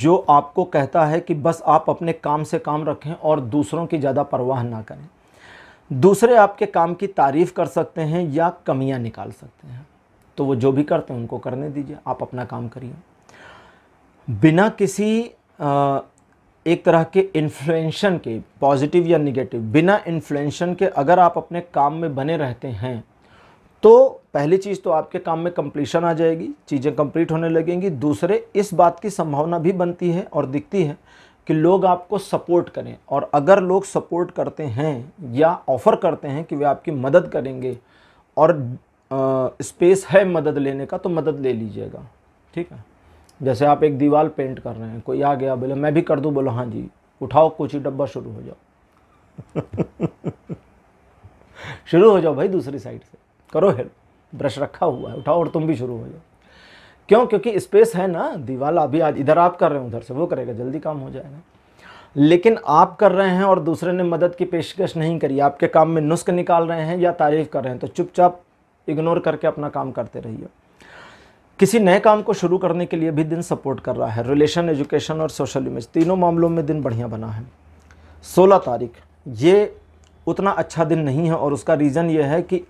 Speaker 1: जो आपको कहता है कि बस आप अपने काम से काम रखें और दूसरों की ज़्यादा परवाह ना करें दूसरे आपके काम की तारीफ कर सकते हैं या कमियां निकाल सकते हैं तो वो जो भी करते हैं उनको करने दीजिए आप अपना काम करिए बिना किसी आ, एक तरह के इन्फ्लुएंशन के पॉजिटिव या निगेटिव बिना इन्फ्लुएंशन के अगर आप अपने काम में बने रहते हैं तो पहली चीज़ तो आपके काम में कंप्लीशन आ जाएगी चीज़ें कंप्लीट होने लगेंगी दूसरे इस बात की संभावना भी बनती है और दिखती है कि लोग आपको सपोर्ट करें और अगर लोग सपोर्ट करते हैं या ऑफ़र करते हैं कि वे आपकी मदद करेंगे और आ, स्पेस है मदद लेने का तो मदद ले लीजिएगा ठीक है जैसे आप एक दीवार पेंट कर रहे हैं कोई आ गया बोले मैं भी कर दूँ बोलो हाँ जी उठाओ कुछ ही डब्बा शुरू हो जाओ शुरू हो जाओ भाई दूसरी साइड से करो हेल्प ब्रश रखा हुआ है उठाओ और तुम भी शुरू हो जाओ क्यों क्योंकि स्पेस है ना दीवाल अभी आज इधर आप कर रहे हैं उधर से वो करेगा जल्दी काम हो जाएगा लेकिन आप कर रहे हैं और दूसरे ने मदद की पेशकश नहीं करी आपके काम में नुस्ख निकाल रहे हैं या तारीफ़ कर रहे हैं तो चुपचाप इग्नोर करके अपना काम करते रहिए किसी नए काम को शुरू करने के लिए भी दिन सपोर्ट कर रहा है रिलेशन एजुकेशन और सोशल इमेज तीनों मामलों में दिन बढ़िया बना है सोलह तारीख ये उतना अच्छा दिन नहीं है और उसका रीज़न ये है कि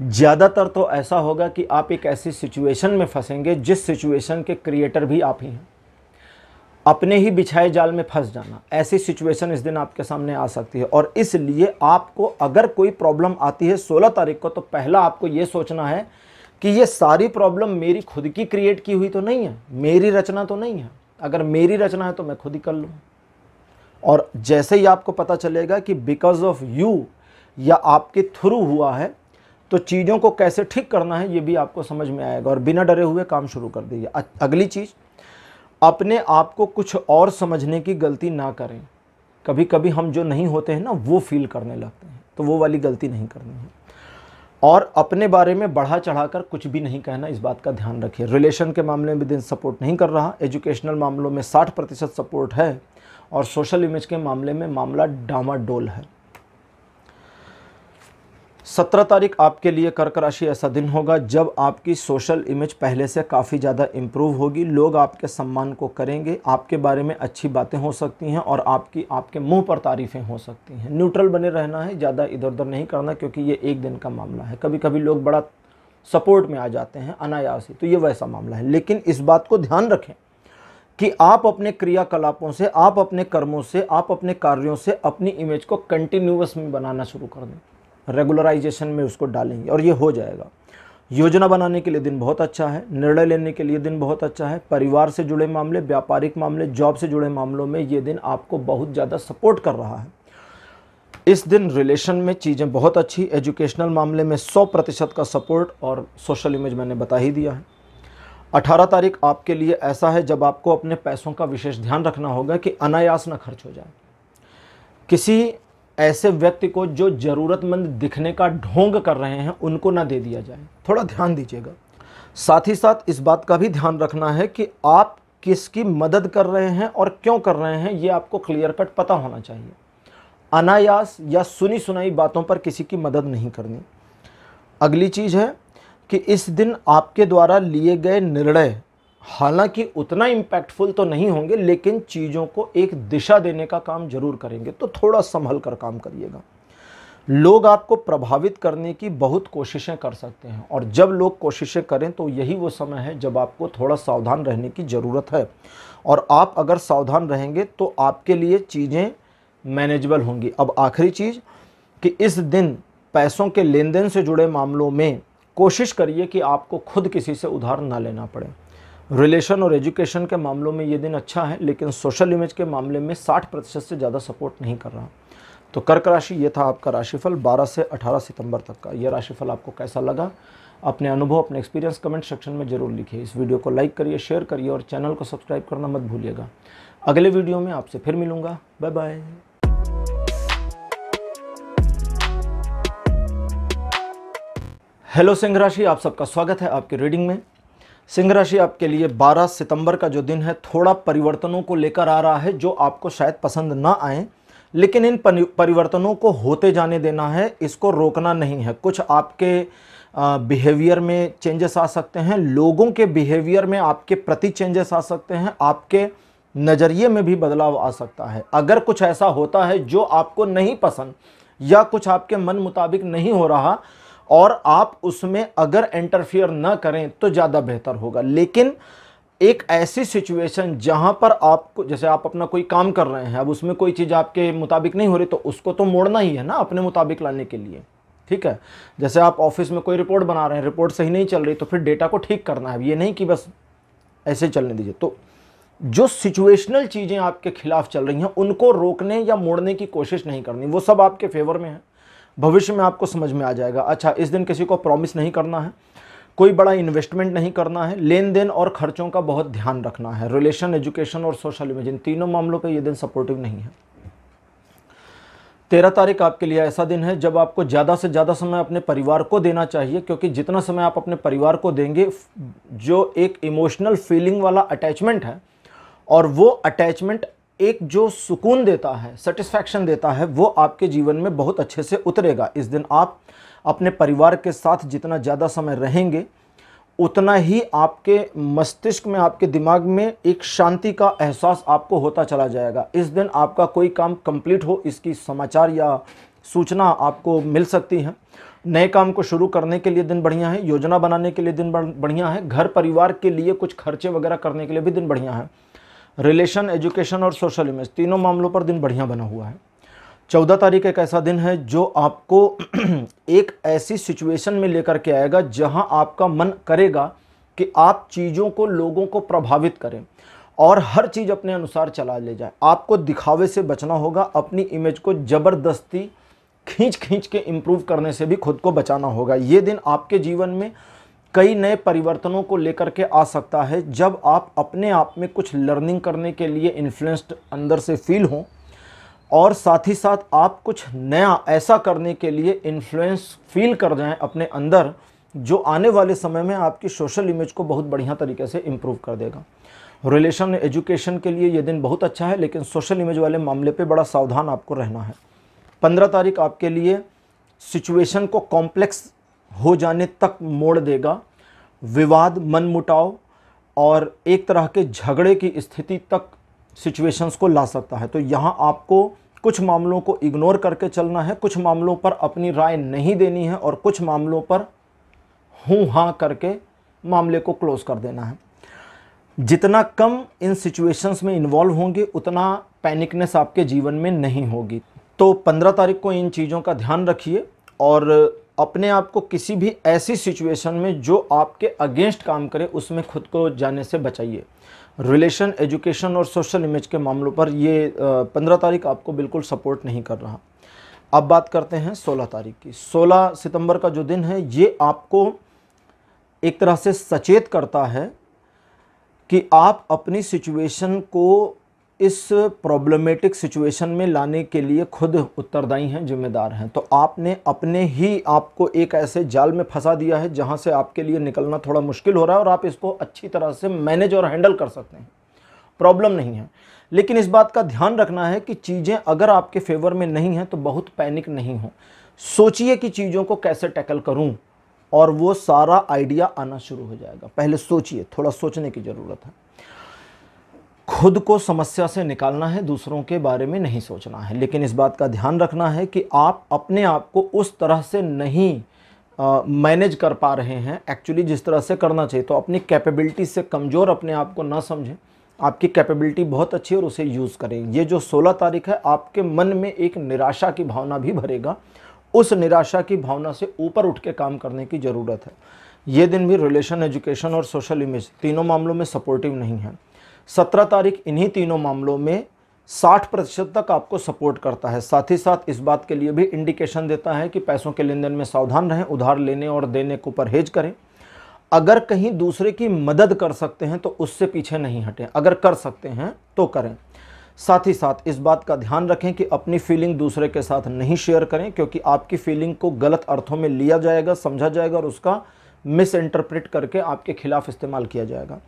Speaker 1: ज़्यादातर तो ऐसा होगा कि आप एक ऐसी सिचुएशन में फंसेंगे जिस सिचुएशन के क्रिएटर भी आप ही हैं अपने ही बिछाए जाल में फंस जाना ऐसी सिचुएशन इस दिन आपके सामने आ सकती है और इसलिए आपको अगर कोई प्रॉब्लम आती है 16 तारीख को तो पहला आपको ये सोचना है कि ये सारी प्रॉब्लम मेरी खुद की क्रिएट की हुई तो नहीं है मेरी रचना तो नहीं है अगर मेरी रचना है तो मैं खुद ही कर लूँ और जैसे ही आपको पता चलेगा कि बिकॉज ऑफ यू या आपके थ्रू हुआ है तो चीज़ों को कैसे ठीक करना है ये भी आपको समझ में आएगा और बिना डरे हुए काम शुरू कर दीजिए अगली चीज़ अपने आप को कुछ और समझने की गलती ना करें कभी कभी हम जो नहीं होते हैं ना वो फील करने लगते हैं तो वो वाली गलती नहीं करनी है और अपने बारे में बढ़ा चढ़ाकर कुछ भी नहीं कहना इस बात का ध्यान रखिए रिलेशन के मामले में दिन सपोर्ट नहीं कर रहा एजुकेशनल मामलों में 60 प्रतिशत सपोर्ट है और सोशल इमेज के मामले में मामला डामाडोल है सत्रह तारीख आपके लिए कर्क राशि ऐसा दिन होगा जब आपकी सोशल इमेज पहले से काफ़ी ज़्यादा इम्प्रूव होगी लोग आपके सम्मान को करेंगे आपके बारे में अच्छी बातें हो सकती हैं और आपकी आपके मुंह पर तारीफ़ें हो सकती हैं न्यूट्रल बने रहना है ज़्यादा इधर उधर नहीं करना क्योंकि ये एक दिन का मामला है कभी कभी लोग बड़ा सपोर्ट में आ जाते हैं अनायास ही तो ये वैसा मामला है लेकिन इस बात को ध्यान रखें कि आप अपने क्रियाकलापों से आप अपने कर्मों से आप अपने कार्यों से अपनी इमेज को कंटिन्यूस में बनाना शुरू कर दें रेगुलराइजेशन में उसको डालेंगे और ये हो जाएगा योजना बनाने के लिए दिन बहुत अच्छा है निर्णय लेने के लिए दिन बहुत अच्छा है परिवार से जुड़े मामले व्यापारिक मामले जॉब से जुड़े मामलों में ये दिन आपको बहुत ज़्यादा सपोर्ट कर रहा है इस दिन रिलेशन में चीज़ें बहुत अच्छी एजुकेशनल मामले में 100 प्रतिशत का सपोर्ट और सोशल इमेज मैंने बता ही दिया है 18 तारीख आपके लिए ऐसा है जब आपको अपने पैसों का विशेष ध्यान रखना होगा कि अनायास ना खर्च हो जाए किसी ऐसे व्यक्ति को जो ज़रूरतमंद दिखने का ढोंग कर रहे हैं उनको ना दे दिया जाए थोड़ा ध्यान दीजिएगा साथ ही साथ इस बात का भी ध्यान रखना है कि आप किसकी मदद कर रहे हैं और क्यों कर रहे हैं ये आपको क्लियर कट पता होना चाहिए अनायास या सुनी सुनाई बातों पर किसी की मदद नहीं करनी अगली चीज़ है कि इस दिन आपके द्वारा लिए गए निर्णय हालांकि उतना इम्पैक्टफुल तो नहीं होंगे लेकिन चीज़ों को एक दिशा देने का काम जरूर करेंगे तो थोड़ा संभल कर काम करिएगा लोग आपको प्रभावित करने की बहुत कोशिशें कर सकते हैं और जब लोग कोशिशें करें तो यही वो समय है जब आपको थोड़ा सावधान रहने की ज़रूरत है और आप अगर सावधान रहेंगे तो आपके लिए चीज़ें मैनेजेबल होंगी अब आखिरी चीज़ कि इस दिन पैसों के लेन देन से जुड़े मामलों में कोशिश करिए कि आपको खुद किसी से उधार ना लेना पड़े रिलेशन और एजुकेशन के मामलों में ये दिन अच्छा है लेकिन सोशल इमेज के मामले में 60 प्रतिशत से ज़्यादा सपोर्ट नहीं कर रहा तो कर्क राशि ये था आपका राशिफल 12 से 18 सितंबर तक का यह राशिफल आपको कैसा लगा अपने अनुभव अपने एक्सपीरियंस कमेंट सेक्शन में ज़रूर लिखिए इस वीडियो को लाइक करिए शेयर करिए और चैनल को सब्सक्राइब करना मत भूलिएगा अगले वीडियो में आपसे फिर मिलूँगा बाय बाय हेलो सिंह राशि आप सबका स्वागत है आपकी रीडिंग में सिंह राशि आपके लिए 12 सितंबर का जो दिन है थोड़ा परिवर्तनों को लेकर आ रहा है जो आपको शायद पसंद ना आए लेकिन इन परिवर्तनों को होते जाने देना है इसको रोकना नहीं है कुछ आपके बिहेवियर में चेंजेस आ सकते हैं लोगों के बिहेवियर में आपके प्रति चेंजेस आ सकते हैं आपके नज़रिए में भी बदलाव आ सकता है अगर कुछ ऐसा होता है जो आपको नहीं पसंद या कुछ आपके मन मुताबिक नहीं हो रहा और आप उसमें अगर इंटरफियर ना करें तो ज़्यादा बेहतर होगा लेकिन एक ऐसी सिचुएशन जहाँ पर आपको जैसे आप अपना कोई काम कर रहे हैं अब उसमें कोई चीज़ आपके मुताबिक नहीं हो रही तो उसको तो मोड़ना ही है ना अपने मुताबिक लाने के लिए ठीक है जैसे आप ऑफिस में कोई रिपोर्ट बना रहे हैं रिपोर्ट सही नहीं चल रही तो फिर डेटा को ठीक करना है ये नहीं कि बस ऐसे चलने दीजिए तो जो सिचुएशनल चीज़ें आपके खिलाफ चल रही हैं उनको रोकने या मोड़ने की कोशिश नहीं करनी वो सब आपके फेवर में है भविष्य में आपको समझ में आ जाएगा अच्छा इस दिन किसी को प्रॉमिस नहीं करना है कोई बड़ा इन्वेस्टमेंट नहीं करना है लेन देन और खर्चों का बहुत ध्यान रखना है रिलेशन एजुकेशन और सोशल इमेज इन तीनों मामलों पर यह दिन सपोर्टिव नहीं है तेरह तारीख आपके लिए ऐसा दिन है जब आपको ज़्यादा से ज़्यादा समय अपने परिवार को देना चाहिए क्योंकि जितना समय आप अपने परिवार को देंगे जो एक इमोशनल फीलिंग वाला अटैचमेंट है और वो अटैचमेंट एक जो सुकून देता है सेटिस्फैक्शन देता है वो आपके जीवन में बहुत अच्छे से उतरेगा इस दिन आप अपने परिवार के साथ जितना ज़्यादा समय रहेंगे उतना ही आपके मस्तिष्क में आपके दिमाग में एक शांति का एहसास आपको होता चला जाएगा इस दिन आपका कोई काम कंप्लीट हो इसकी समाचार या सूचना आपको मिल सकती है नए काम को शुरू करने के लिए दिन बढ़िया है योजना बनाने के लिए दिन बढ़िया है घर परिवार के लिए कुछ खर्चे वगैरह करने के लिए भी दिन बढ़िया है रिलेशन एजुकेशन और सोशल इमेज तीनों मामलों पर दिन बढ़िया बना हुआ है चौदह तारीख एक ऐसा दिन है जो आपको एक ऐसी सिचुएशन में लेकर के आएगा जहां आपका मन करेगा कि आप चीज़ों को लोगों को प्रभावित करें और हर चीज़ अपने अनुसार चला ले जाए आपको दिखावे से बचना होगा अपनी इमेज को ज़बरदस्ती खींच खींच के इम्प्रूव करने से भी खुद को बचाना होगा ये दिन आपके जीवन में कई नए परिवर्तनों को लेकर के आ सकता है जब आप अपने आप में कुछ लर्निंग करने के लिए इन्फ्लुएंस्ड अंदर से फील हों और साथ ही साथ आप कुछ नया ऐसा करने के लिए इन्फ्लुएंस फील कर जाएं अपने अंदर जो आने वाले समय में आपकी सोशल इमेज को बहुत बढ़िया तरीके से इम्प्रूव कर देगा रिलेशन एजुकेशन के लिए ये दिन बहुत अच्छा है लेकिन सोशल इमेज वाले मामले पर बड़ा सावधान आपको रहना है पंद्रह तारीख आपके लिए सिचुएशन को कॉम्प्लेक्स हो जाने तक मोड़ देगा विवाद मनमुटाव और एक तरह के झगड़े की स्थिति तक सिचुएशंस को ला सकता है तो यहाँ आपको कुछ मामलों को इग्नोर करके चलना है कुछ मामलों पर अपनी राय नहीं देनी है और कुछ मामलों पर हूँ हाँ करके मामले को क्लोज़ कर देना है जितना कम इन सिचुएशंस में इन्वॉल्व होंगे उतना पैनिकनेस आपके जीवन में नहीं होगी तो पंद्रह तारीख को इन चीज़ों का ध्यान रखिए और अपने आप को किसी भी ऐसी सिचुएशन में जो आपके अगेंस्ट काम करे उसमें खुद को जाने से बचाइए रिलेशन एजुकेशन और सोशल इमेज के मामलों पर ये पंद्रह तारीख आपको बिल्कुल सपोर्ट नहीं कर रहा अब बात करते हैं सोलह तारीख की सोलह सितंबर का जो दिन है ये आपको एक तरह से सचेत करता है कि आप अपनी सिचुएशन को इस प्रॉब्लमेटिक सिचुएशन में लाने के लिए खुद उत्तरदायी हैं जिम्मेदार हैं तो आपने अपने ही आपको एक ऐसे जाल में फंसा दिया है जहां से आपके लिए निकलना थोड़ा मुश्किल हो रहा है और आप इसको अच्छी तरह से मैनेज और हैंडल कर सकते हैं प्रॉब्लम नहीं है लेकिन इस बात का ध्यान रखना है कि चीज़ें अगर आपके फेवर में नहीं हैं तो बहुत पैनिक नहीं हो सोचिए कि चीज़ों को कैसे टैकल करूँ और वो सारा आइडिया आना शुरू हो जाएगा पहले सोचिए थोड़ा सोचने की ज़रूरत है खुद को समस्या से निकालना है दूसरों के बारे में नहीं सोचना है लेकिन इस बात का ध्यान रखना है कि आप अपने आप को उस तरह से नहीं मैनेज कर पा रहे हैं एक्चुअली जिस तरह से करना चाहिए तो अपनी कैपेबिलिटी से कमज़ोर अपने आप को ना समझें आपकी कैपेबिलिटी बहुत अच्छी है और उसे यूज़ करें ये जो 16 तारीख है आपके मन में एक निराशा की भावना भी भरेगा उस निराशा की भावना से ऊपर उठ के काम करने की ज़रूरत है ये दिन भी रिलेशन एजुकेशन और सोशल इमेज तीनों मामलों में सपोर्टिव नहीं है सत्रह तारीख इन्हीं तीनों मामलों में साठ प्रतिशत तक आपको सपोर्ट करता है साथ ही साथ इस बात के लिए भी इंडिकेशन देता है कि पैसों के लेन देन में सावधान रहें उधार लेने और देने को परहेज करें अगर कहीं दूसरे की मदद कर सकते हैं तो उससे पीछे नहीं हटें अगर कर सकते हैं तो करें साथ ही साथ इस बात का ध्यान रखें कि अपनी फीलिंग दूसरे के साथ नहीं शेयर करें क्योंकि आपकी फीलिंग को गलत अर्थों में लिया जाएगा समझा जाएगा और उसका मिस इंटरप्रिट करके आपके खिलाफ इस्तेमाल किया जाएगा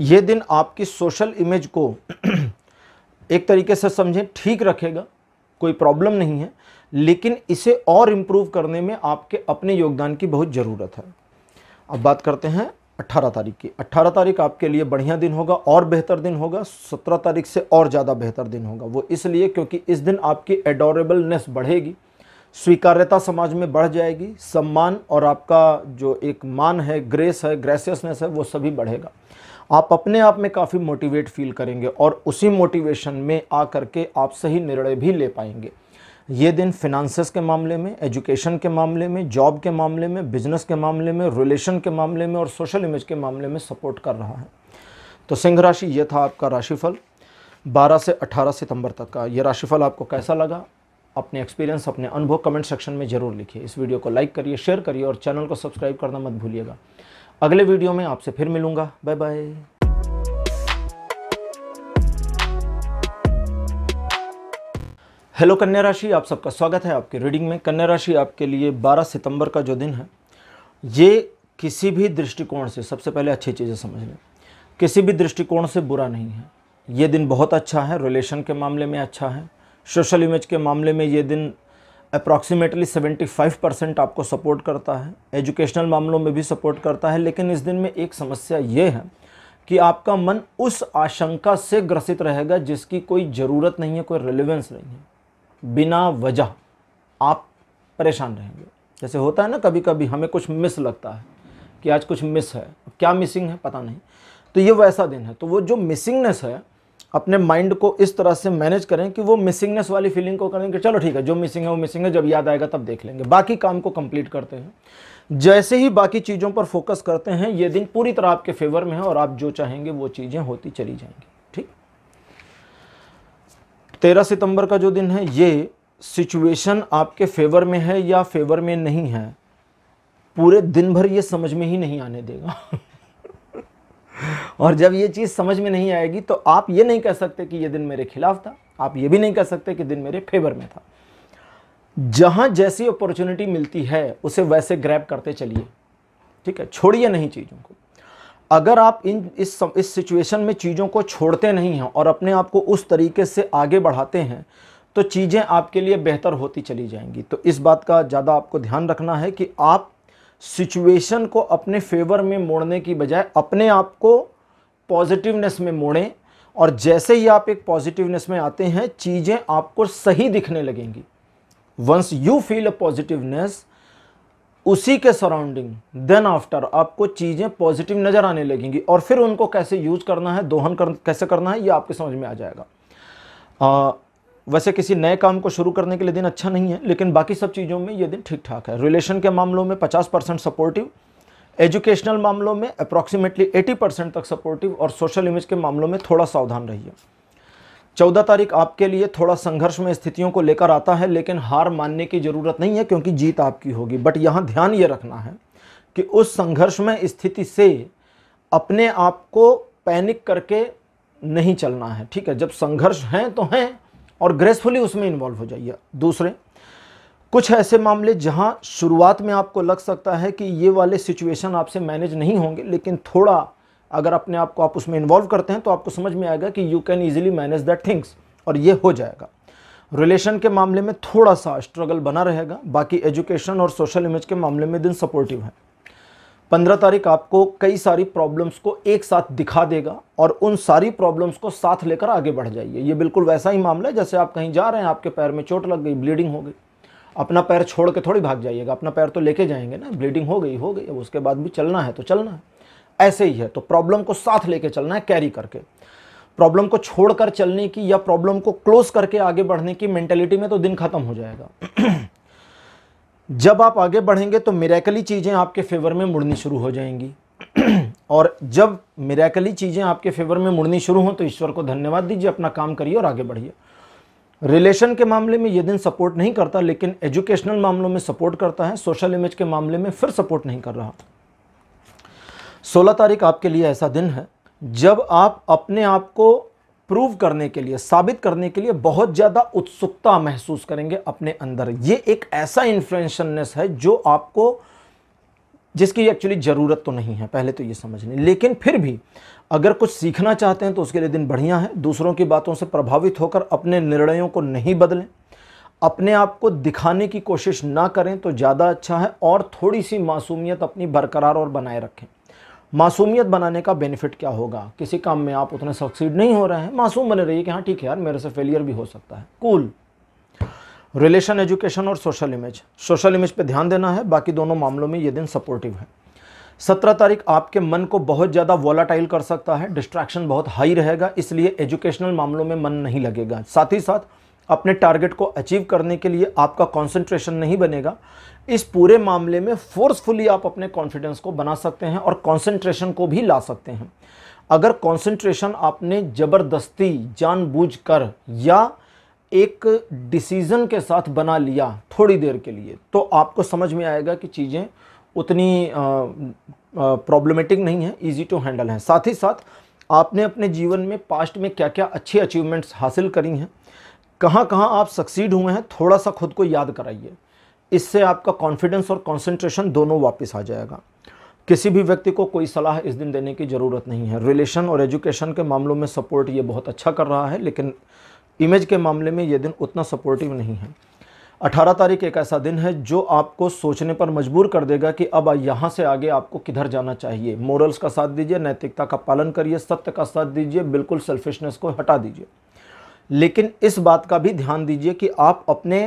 Speaker 1: ये दिन आपकी सोशल इमेज को एक तरीके से समझें ठीक रखेगा कोई प्रॉब्लम नहीं है लेकिन इसे और इम्प्रूव करने में आपके अपने योगदान की बहुत ज़रूरत है अब बात करते हैं 18 तारीख की 18 तारीख आपके लिए बढ़िया दिन होगा और बेहतर दिन होगा 17 तारीख से और ज़्यादा बेहतर दिन होगा वो इसलिए क्योंकि इस दिन आपकी एडोरेबलनेस बढ़ेगी स्वीकार्यता समाज में बढ़ जाएगी सम्मान और आपका जो एक मान है ग्रेस है ग्रेसियसनेस है वो सभी बढ़ेगा आप अपने आप में काफ़ी मोटिवेट फील करेंगे और उसी मोटिवेशन में आ करके आप सही निर्णय भी ले पाएंगे ये दिन फिनांसेस के मामले में एजुकेशन के मामले में जॉब के मामले में बिजनेस के मामले में रिलेशन के मामले में और सोशल इमेज के मामले में सपोर्ट कर रहा है तो सिंह राशि ये था आपका राशिफल 12 से 18 सितंबर तक का ये राशिफल आपको कैसा लगा अपने एक्सपीरियंस अपने अनुभव कमेंट सेक्शन में ज़रूर लिखिए इस वीडियो को लाइक करिए शेयर करिए और चैनल को सब्सक्राइब करना मत भूलिएगा अगले वीडियो में आपसे फिर मिलूंगा बाय बाय हेलो कन्या राशि आप सबका स्वागत है आपके रीडिंग में कन्या राशि आपके लिए 12 सितंबर का जो दिन है ये किसी भी दृष्टिकोण से सबसे पहले अच्छी चीज़ें समझ लें किसी भी दृष्टिकोण से बुरा नहीं है ये दिन बहुत अच्छा है रिलेशन के मामले में अच्छा है सोशल इमेज के मामले में ये दिन अप्रॉक्सीमेटली 75 परसेंट आपको सपोर्ट करता है एजुकेशनल मामलों में भी सपोर्ट करता है लेकिन इस दिन में एक समस्या ये है कि आपका मन उस आशंका से ग्रसित रहेगा जिसकी कोई ज़रूरत नहीं है कोई रेलिवेंस नहीं है बिना वजह आप परेशान रहेंगे जैसे होता है ना कभी कभी हमें कुछ मिस लगता है कि आज कुछ मिस है क्या मिसिंग है पता नहीं तो ये वैसा दिन है तो वो जो मिसिंगनेस है अपने माइंड को इस तरह से मैनेज करें कि वो मिसिंगनेस वाली फीलिंग को करें कि चलो ठीक है जो मिसिंग है वो मिसिंग है जब याद आएगा तब देख लेंगे बाकी काम को कंप्लीट करते हैं जैसे ही बाकी चीज़ों पर फोकस करते हैं ये दिन पूरी तरह आपके फेवर में है और आप जो चाहेंगे वो चीज़ें होती चली जाएंगी ठीक तेरह सितंबर का जो दिन है ये सिचुएशन आपके फेवर में है या फेवर में नहीं है पूरे दिन भर ये समझ में ही नहीं आने देगा और जब ये चीज़ समझ में नहीं आएगी तो आप ये नहीं कह सकते कि ये दिन मेरे खिलाफ था आप ये भी नहीं कह सकते कि दिन मेरे फेवर में था जहाँ जैसी अपॉर्चुनिटी मिलती है उसे वैसे ग्रैब करते चलिए ठीक है छोड़िए नहीं चीज़ों को अगर आप इन इस इस सिचुएशन में चीज़ों को छोड़ते नहीं हैं और अपने आप को उस तरीके से आगे बढ़ाते हैं तो चीज़ें आपके लिए बेहतर होती चली जाएंगी तो इस बात का ज़्यादा आपको ध्यान रखना है कि आप सिचुएशन को अपने फेवर में मोड़ने की बजाय अपने आप को पॉजिटिवनेस में मोड़ें और जैसे ही आप एक पॉजिटिवनेस में आते हैं चीज़ें आपको सही दिखने लगेंगी once you feel a positiveness उसी के सराउंडिंग देन आफ्टर आपको चीज़ें पॉजिटिव नज़र आने लगेंगी और फिर उनको कैसे यूज़ करना है दोहन कर, कैसे करना है ये आपके समझ में आ जाएगा आ, वैसे किसी नए काम को शुरू करने के लिए दिन अच्छा नहीं है लेकिन बाकी सब चीज़ों में ये दिन ठीक ठाक है रिलेशन के मामलों में 50 परसेंट सपोर्टिव एजुकेशनल मामलों में अप्रॉक्सीमेटली 80 परसेंट तक सपोर्टिव और सोशल इमेज के मामलों में थोड़ा सावधान रहिए चौदह तारीख आपके लिए थोड़ा संघर्ष में स्थितियों को लेकर आता है लेकिन हार मानने की ज़रूरत नहीं है क्योंकि जीत आपकी होगी बट यहाँ ध्यान ये रखना है कि उस संघर्ष में स्थिति से अपने आप को पैनिक करके नहीं चलना है ठीक है जब संघर्ष हैं तो हैं और ग्रेसफुली उसमें इन्वॉल्व हो जाइए दूसरे कुछ ऐसे मामले जहां शुरुआत में आपको लग सकता है कि ये वाले सिचुएशन आपसे मैनेज नहीं होंगे लेकिन थोड़ा अगर अपने आप को आप उसमें इन्वॉल्व करते हैं तो आपको समझ में आएगा कि you can easily manage that things और ये हो जाएगा रिलेशन के मामले में थोड़ा सा स्ट्रगल बना रहेगा बाकी एजुकेशन और सोशल इमेज के मामले में दिन सपोर्टिव है पंद्रह तारीख आपको कई सारी प्रॉब्लम्स को एक साथ दिखा देगा और उन सारी प्रॉब्लम्स को साथ लेकर आगे बढ़ जाइए ये बिल्कुल वैसा ही मामला है जैसे आप कहीं जा रहे हैं आपके पैर में चोट लग गई ब्लीडिंग हो गई अपना पैर छोड़ के थोड़ी भाग जाइएगा अपना पैर तो लेके जाएंगे ना ब्लीडिंग हो गई हो गई अब उसके बाद भी चलना है तो चलना है ऐसे ही है तो प्रॉब्लम को साथ लेके चलना है कैरी करके प्रॉब्लम को छोड़कर चलने की या प्रॉब्लम को क्लोज करके आगे बढ़ने की मेंटेलिटी में तो दिन खत्म हो जाएगा जब आप आगे बढ़ेंगे तो मेरेकली चीज़ें आपके फेवर में मुड़नी शुरू हो जाएंगी और जब मेरेकली चीज़ें आपके फेवर में मुड़नी शुरू हों तो ईश्वर को धन्यवाद दीजिए अपना काम करिए और आगे बढ़िए रिलेशन के मामले में ये दिन सपोर्ट नहीं करता लेकिन एजुकेशनल मामलों में सपोर्ट करता है सोशल इमेज के मामले में फिर सपोर्ट नहीं कर रहा 16 तारीख आपके लिए ऐसा दिन है जब आप अपने आप को प्रूव करने के लिए साबित करने के लिए बहुत ज़्यादा उत्सुकता महसूस करेंगे अपने अंदर ये एक ऐसा इन्फ्लुएंशननेस है जो आपको जिसकी एक्चुअली ज़रूरत तो नहीं है पहले तो ये समझ लें लेकिन फिर भी अगर कुछ सीखना चाहते हैं तो उसके लिए दिन बढ़िया है दूसरों की बातों से प्रभावित होकर अपने निर्णयों को नहीं बदलें अपने आप को दिखाने की कोशिश ना करें तो ज़्यादा अच्छा है और थोड़ी सी मासूमियत अपनी बरकरार और बनाए रखें मासूमियत बनाने का बेनिफिट क्या होगा किसी काम में आप उतने सक्सीड नहीं हो रहे हैं मासूम बने रहिए कि हाँ ठीक है यार मेरे से फेलियर भी हो सकता है कूल रिलेशन एजुकेशन और सोशल इमेज सोशल इमेज पे ध्यान देना है बाकी दोनों मामलों में ये दिन सपोर्टिव है सत्रह तारीख आपके मन को बहुत ज़्यादा वॉलाटाइल कर सकता है डिस्ट्रैक्शन बहुत हाई रहेगा इसलिए एजुकेशनल मामलों में मन नहीं लगेगा साथ ही साथ अपने टारगेट को अचीव करने के लिए आपका कॉन्सेंट्रेशन नहीं बनेगा इस पूरे मामले में फोर्सफुली आप अपने कॉन्फिडेंस को बना सकते हैं और कॉन्सेंट्रेशन को भी ला सकते हैं अगर कॉन्सेंट्रेशन आपने ज़बरदस्ती जानबूझकर या एक डिसीज़न के साथ बना लिया थोड़ी देर के लिए तो आपको समझ में आएगा कि चीज़ें उतनी प्रॉब्लमेटिक नहीं है इजी टू हैंडल हैं साथ ही साथ आपने अपने जीवन में पास्ट में क्या क्या अच्छी अचीवमेंट्स हासिल करी हैं कहाँ कहाँ आप सक्सीड हुए हैं थोड़ा सा खुद को याद कराइए इससे आपका कॉन्फिडेंस और कॉन्सेंट्रेशन दोनों वापस आ जाएगा किसी भी व्यक्ति को कोई सलाह इस दिन देने की ज़रूरत नहीं है रिलेशन और एजुकेशन के मामलों में सपोर्ट ये बहुत अच्छा कर रहा है लेकिन इमेज के मामले में ये दिन उतना सपोर्टिव नहीं है 18 तारीख एक ऐसा दिन है जो आपको सोचने पर मजबूर कर देगा कि अब यहाँ से आगे आपको किधर जाना चाहिए मॉरल्स का साथ दीजिए नैतिकता का पालन करिए सत्य का साथ दीजिए बिल्कुल सेल्फिशनेस को हटा दीजिए लेकिन इस बात का भी ध्यान दीजिए कि आप अपने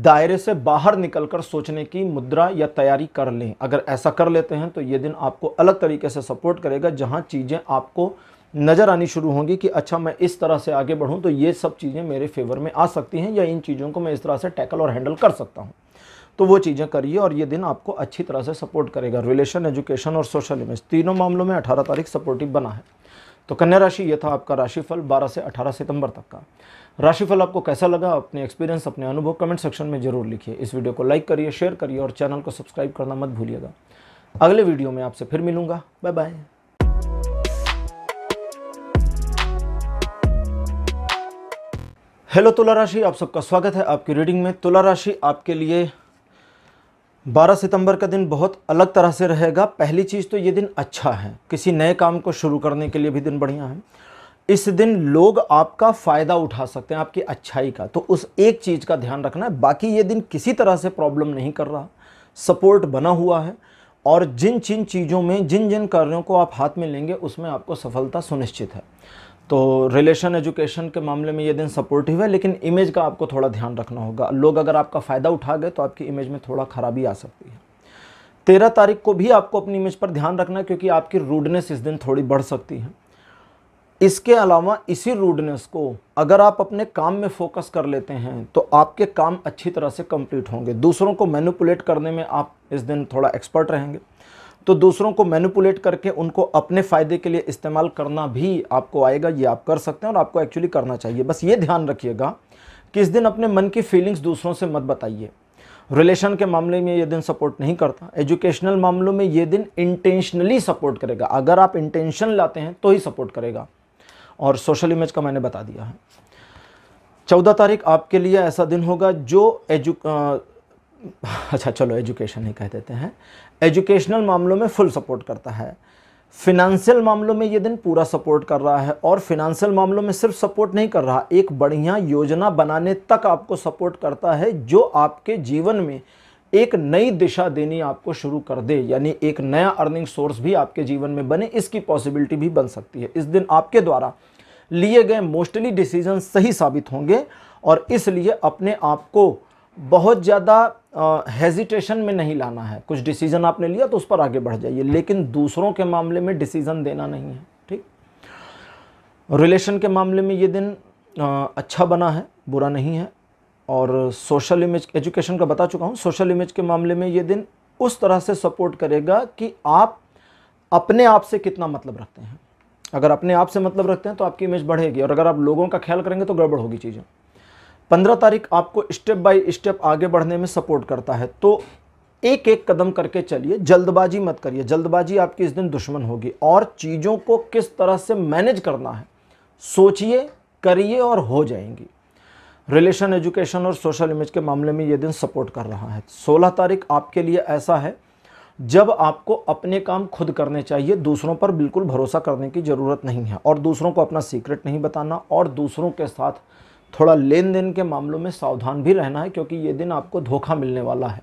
Speaker 1: दायरे से बाहर निकलकर सोचने की मुद्रा या तैयारी कर लें अगर ऐसा कर लेते हैं तो ये दिन आपको अलग तरीके से सपोर्ट करेगा जहाँ चीज़ें आपको नज़र आनी शुरू होंगी कि अच्छा मैं इस तरह से आगे बढ़ूँ तो ये सब चीज़ें मेरे फेवर में आ सकती हैं या इन चीज़ों को मैं इस तरह से टैकल और हैंडल कर सकता हूँ तो वो चीज़ें करिए और ये दिन आपको अच्छी तरह से सपोर्ट करेगा रिलेशन एजुकेशन और सोशल इमेज तीनों मामलों में अठारह तारीख सपोर्टिव बना है तो कन्या राशि यह था आपका राशिफल 12 से 18 सितंबर तक का राशिफल आपको कैसा लगा अपने एक्सपीरियंस अपने अनुभव कमेंट सेक्शन में जरूर लिखिए इस वीडियो को लाइक करिए शेयर करिए और चैनल को सब्सक्राइब करना मत भूलिएगा अगले वीडियो में आपसे फिर मिलूंगा बाय बाय हेलो तुला राशि आप सबका स्वागत है आपकी रीडिंग में तुला राशि आपके लिए 12 सितंबर का दिन बहुत अलग तरह से रहेगा पहली चीज़ तो ये दिन अच्छा है किसी नए काम को शुरू करने के लिए भी दिन बढ़िया है इस दिन लोग आपका फ़ायदा उठा सकते हैं आपकी अच्छाई का तो उस एक चीज़ का ध्यान रखना है बाकी ये दिन किसी तरह से प्रॉब्लम नहीं कर रहा सपोर्ट बना हुआ है और जिन जिन चीज़ों में जिन जिन कार्यों को आप हाथ में लेंगे उसमें आपको सफलता सुनिश्चित है तो रिलेशन एजुकेशन के मामले में ये दिन सपोर्टिव है लेकिन इमेज का आपको थोड़ा ध्यान रखना होगा लोग अगर आपका फ़ायदा उठा गए तो आपकी इमेज में थोड़ा खराबी आ सकती है तेरह तारीख को भी आपको अपनी इमेज पर ध्यान रखना है क्योंकि आपकी रूडनेस इस दिन थोड़ी बढ़ सकती है इसके अलावा इसी रूडनेस को अगर आप अपने काम में फोकस कर लेते हैं तो आपके काम अच्छी तरह से कंप्लीट होंगे दूसरों को मैनुपुलेट करने में आप इस दिन थोड़ा एक्सपर्ट रहेंगे तो दूसरों को मैनिपुलेट करके उनको अपने फ़ायदे के लिए इस्तेमाल करना भी आपको आएगा ये आप कर सकते हैं और आपको एक्चुअली करना चाहिए बस ये ध्यान रखिएगा कि इस दिन अपने मन की फीलिंग्स दूसरों से मत बताइए रिलेशन के मामले में ये दिन सपोर्ट नहीं करता एजुकेशनल मामलों में ये दिन इंटेंशनली सपोर्ट करेगा अगर आप इंटेंशन लाते हैं तो ही सपोर्ट करेगा और सोशल इमेज का मैंने बता दिया है चौदह तारीख आपके लिए ऐसा दिन होगा जो एजु अच्छा चलो एजुकेशन ही कह देते हैं एजुकेशनल मामलों में फुल सपोर्ट करता है फिनंशियल मामलों में ये दिन पूरा सपोर्ट कर रहा है और फिनंशियल मामलों में सिर्फ सपोर्ट नहीं कर रहा एक बढ़िया योजना बनाने तक आपको सपोर्ट करता है जो आपके जीवन में एक नई दिशा देनी आपको शुरू कर दे यानी एक नया अर्निंग सोर्स भी आपके जीवन में बने इसकी पॉसिबिलिटी भी बन सकती है इस दिन आपके द्वारा लिए गए मोस्टली डिसीजन सही साबित होंगे और इसलिए अपने आप को बहुत ज़्यादा हेजिटेशन में नहीं लाना है कुछ डिसीज़न आपने लिया तो उस पर आगे बढ़ जाइए लेकिन दूसरों के मामले में डिसीज़न देना नहीं है ठीक रिलेशन के मामले में ये दिन आ, अच्छा बना है बुरा नहीं है और सोशल इमेज एजुकेशन का बता चुका हूँ सोशल इमेज के मामले में ये दिन उस तरह से सपोर्ट करेगा कि आप अपने आप से कितना मतलब रखते हैं अगर अपने आप से मतलब रखते हैं तो आपकी इमेज बढ़ेगी और अगर आप लोगों का ख्याल करेंगे तो गड़बड़ होगी चीज़ें पंद्रह तारीख आपको स्टेप बाय स्टेप आगे बढ़ने में सपोर्ट करता है तो एक एक कदम करके चलिए जल्दबाजी मत करिए जल्दबाजी आपकी इस दिन दुश्मन होगी और चीज़ों को किस तरह से मैनेज करना है सोचिए करिए और हो जाएंगी रिलेशन एजुकेशन और सोशल इमेज के मामले में ये दिन सपोर्ट कर रहा है 16 तारीख आपके लिए ऐसा है जब आपको अपने काम खुद करने चाहिए दूसरों पर बिल्कुल भरोसा करने की ज़रूरत नहीं है और दूसरों को अपना सीक्रेट नहीं बताना और दूसरों के साथ थोड़ा लेन देन के मामलों में सावधान भी रहना है क्योंकि ये दिन आपको धोखा मिलने वाला है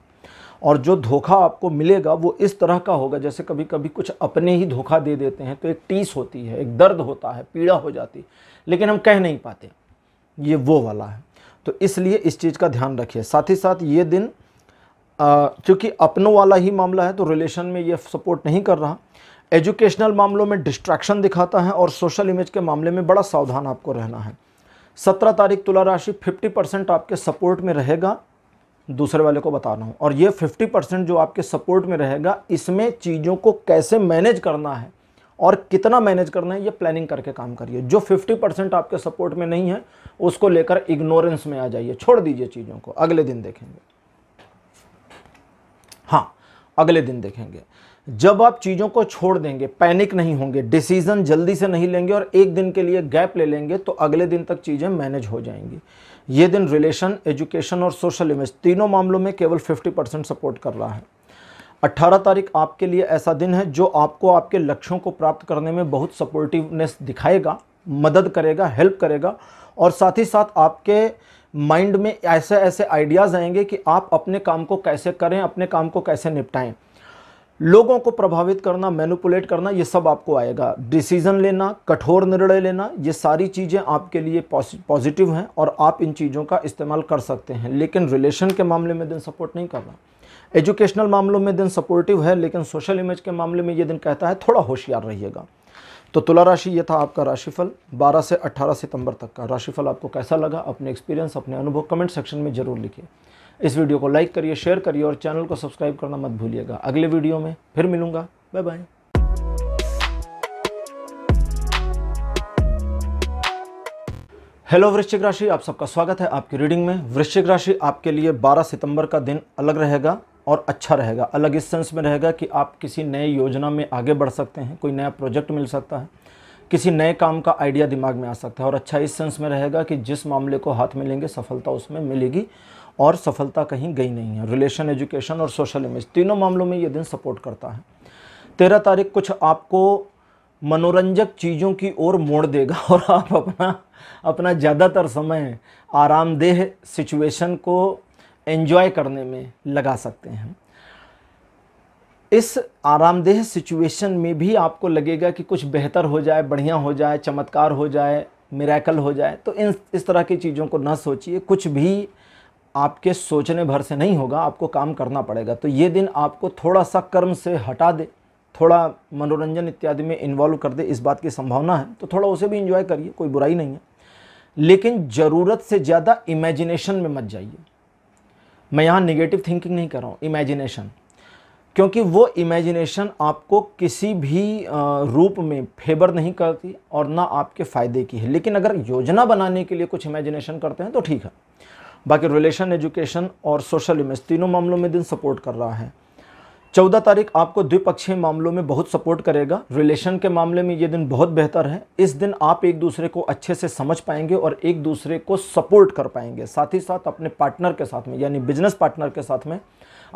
Speaker 1: और जो धोखा आपको मिलेगा वो इस तरह का होगा जैसे कभी कभी कुछ अपने ही धोखा दे देते हैं तो एक टीस होती है एक दर्द होता है पीड़ा हो जाती है लेकिन हम कह नहीं पाते ये वो वाला है तो इसलिए इस चीज़ का ध्यान रखिए साथ ही साथ ये दिन क्योंकि अपनों वाला ही मामला है तो रिलेशन में ये सपोर्ट नहीं कर रहा एजुकेशनल मामलों में डिस्ट्रैक्शन दिखाता है और सोशल इमेज के मामले में बड़ा सावधान आपको रहना है सत्रह तारीख तुला राशि फिफ्टी परसेंट आपके सपोर्ट में रहेगा दूसरे वाले को बता रहा हूँ और ये फिफ्टी परसेंट जो आपके सपोर्ट में रहेगा इसमें चीज़ों को कैसे मैनेज करना है और कितना मैनेज करना है ये प्लानिंग करके काम करिए जो 50 परसेंट आपके सपोर्ट में नहीं है उसको लेकर इग्नोरेंस में आ जाइए छोड़ दीजिए चीज़ों को अगले दिन देखेंगे हाँ अगले दिन देखेंगे जब आप चीज़ों को छोड़ देंगे पैनिक नहीं होंगे डिसीज़न जल्दी से नहीं लेंगे और एक दिन के लिए गैप ले लेंगे तो अगले दिन तक चीज़ें मैनेज हो जाएंगी ये दिन रिलेशन एजुकेशन और सोशल इमेज तीनों मामलों में केवल 50 परसेंट सपोर्ट कर रहा है 18 तारीख आपके लिए ऐसा दिन है जो आपको आपके लक्ष्यों को प्राप्त करने में बहुत सपोर्टिवनेस दिखाएगा मदद करेगा हेल्प करेगा और साथ ही साथ आपके माइंड में ऐसे ऐसे आइडियाज़ आएंगे कि आप अपने काम को कैसे करें अपने काम को कैसे निपटाएं लोगों को प्रभावित करना मैनुपुलेट करना ये सब आपको आएगा डिसीजन लेना कठोर निर्णय लेना ये सारी चीज़ें आपके लिए पॉजिटिव हैं और आप इन चीज़ों का इस्तेमाल कर सकते हैं लेकिन रिलेशन के मामले में दिन सपोर्ट नहीं कर रहा एजुकेशनल मामलों में दिन सपोर्टिव है लेकिन सोशल इमेज के मामले में ये दिन कहता है थोड़ा होशियार रहिएगा तो तुला राशि ये था आपका राशिफल 12 से 18 सितंबर तक का राशिफल आपको कैसा लगा अपने एक्सपीरियंस अपने अनुभव कमेंट सेक्शन में ज़रूर लिखिए इस वीडियो को लाइक करिए शेयर करिए और चैनल को सब्सक्राइब करना मत भूलिएगा अगले वीडियो में फिर मिलूंगा बाय बाय हेलो वृश्चिक राशि आप सबका स्वागत है आपकी रीडिंग में वृश्चिक राशि आपके लिए 12 सितंबर का दिन अलग रहेगा और अच्छा रहेगा अलग इस सेंस में रहेगा कि आप किसी नए योजना में आगे बढ़ सकते हैं कोई नया प्रोजेक्ट मिल सकता है किसी नए काम का आइडिया दिमाग में आ सकता है और अच्छा इस सेंस में रहेगा कि जिस मामले को हाथ में लेंगे सफलता उसमें मिलेगी और सफलता कहीं गई नहीं है रिलेशन एजुकेशन और सोशल इमेज तीनों मामलों में ये दिन सपोर्ट करता है तेरह तारीख कुछ आपको मनोरंजक चीज़ों की ओर मोड़ देगा और आप अपना अपना ज़्यादातर समय आरामदेह सिचुएशन को एंजॉय करने में लगा सकते हैं इस आरामदेह सिचुएशन में भी आपको लगेगा कि कुछ बेहतर हो जाए बढ़िया हो जाए चमत्कार हो जाए मिराकल हो जाए तो इन इस तरह की चीज़ों को ना सोचिए कुछ भी आपके सोचने भर से नहीं होगा आपको काम करना पड़ेगा तो ये दिन आपको थोड़ा सा कर्म से हटा दे थोड़ा मनोरंजन इत्यादि में इन्वॉल्व कर दे इस बात की संभावना है तो थोड़ा उसे भी इंजॉय करिए कोई बुराई नहीं है लेकिन ज़रूरत से ज़्यादा इमेजिनेशन में मत जाइए मैं यहाँ निगेटिव थिंकिंग नहीं कर रहा हूँ इमेजिनेशन क्योंकि वो इमेजिनेशन आपको किसी भी रूप में फेवर नहीं करती और ना आपके फ़ायदे की है लेकिन अगर योजना बनाने के लिए कुछ इमेजिनेशन करते हैं तो ठीक है बाकी रिलेशन एजुकेशन और सोशल इमेज तीनों मामलों में दिन सपोर्ट कर रहा है चौदह तारीख आपको द्विपक्षीय मामलों में बहुत सपोर्ट करेगा रिलेशन के मामले में ये दिन बहुत बेहतर है इस दिन आप एक दूसरे को अच्छे से समझ पाएंगे और एक दूसरे को सपोर्ट कर पाएंगे साथ ही साथ अपने पार्टनर के साथ में यानी बिजनेस पार्टनर के साथ में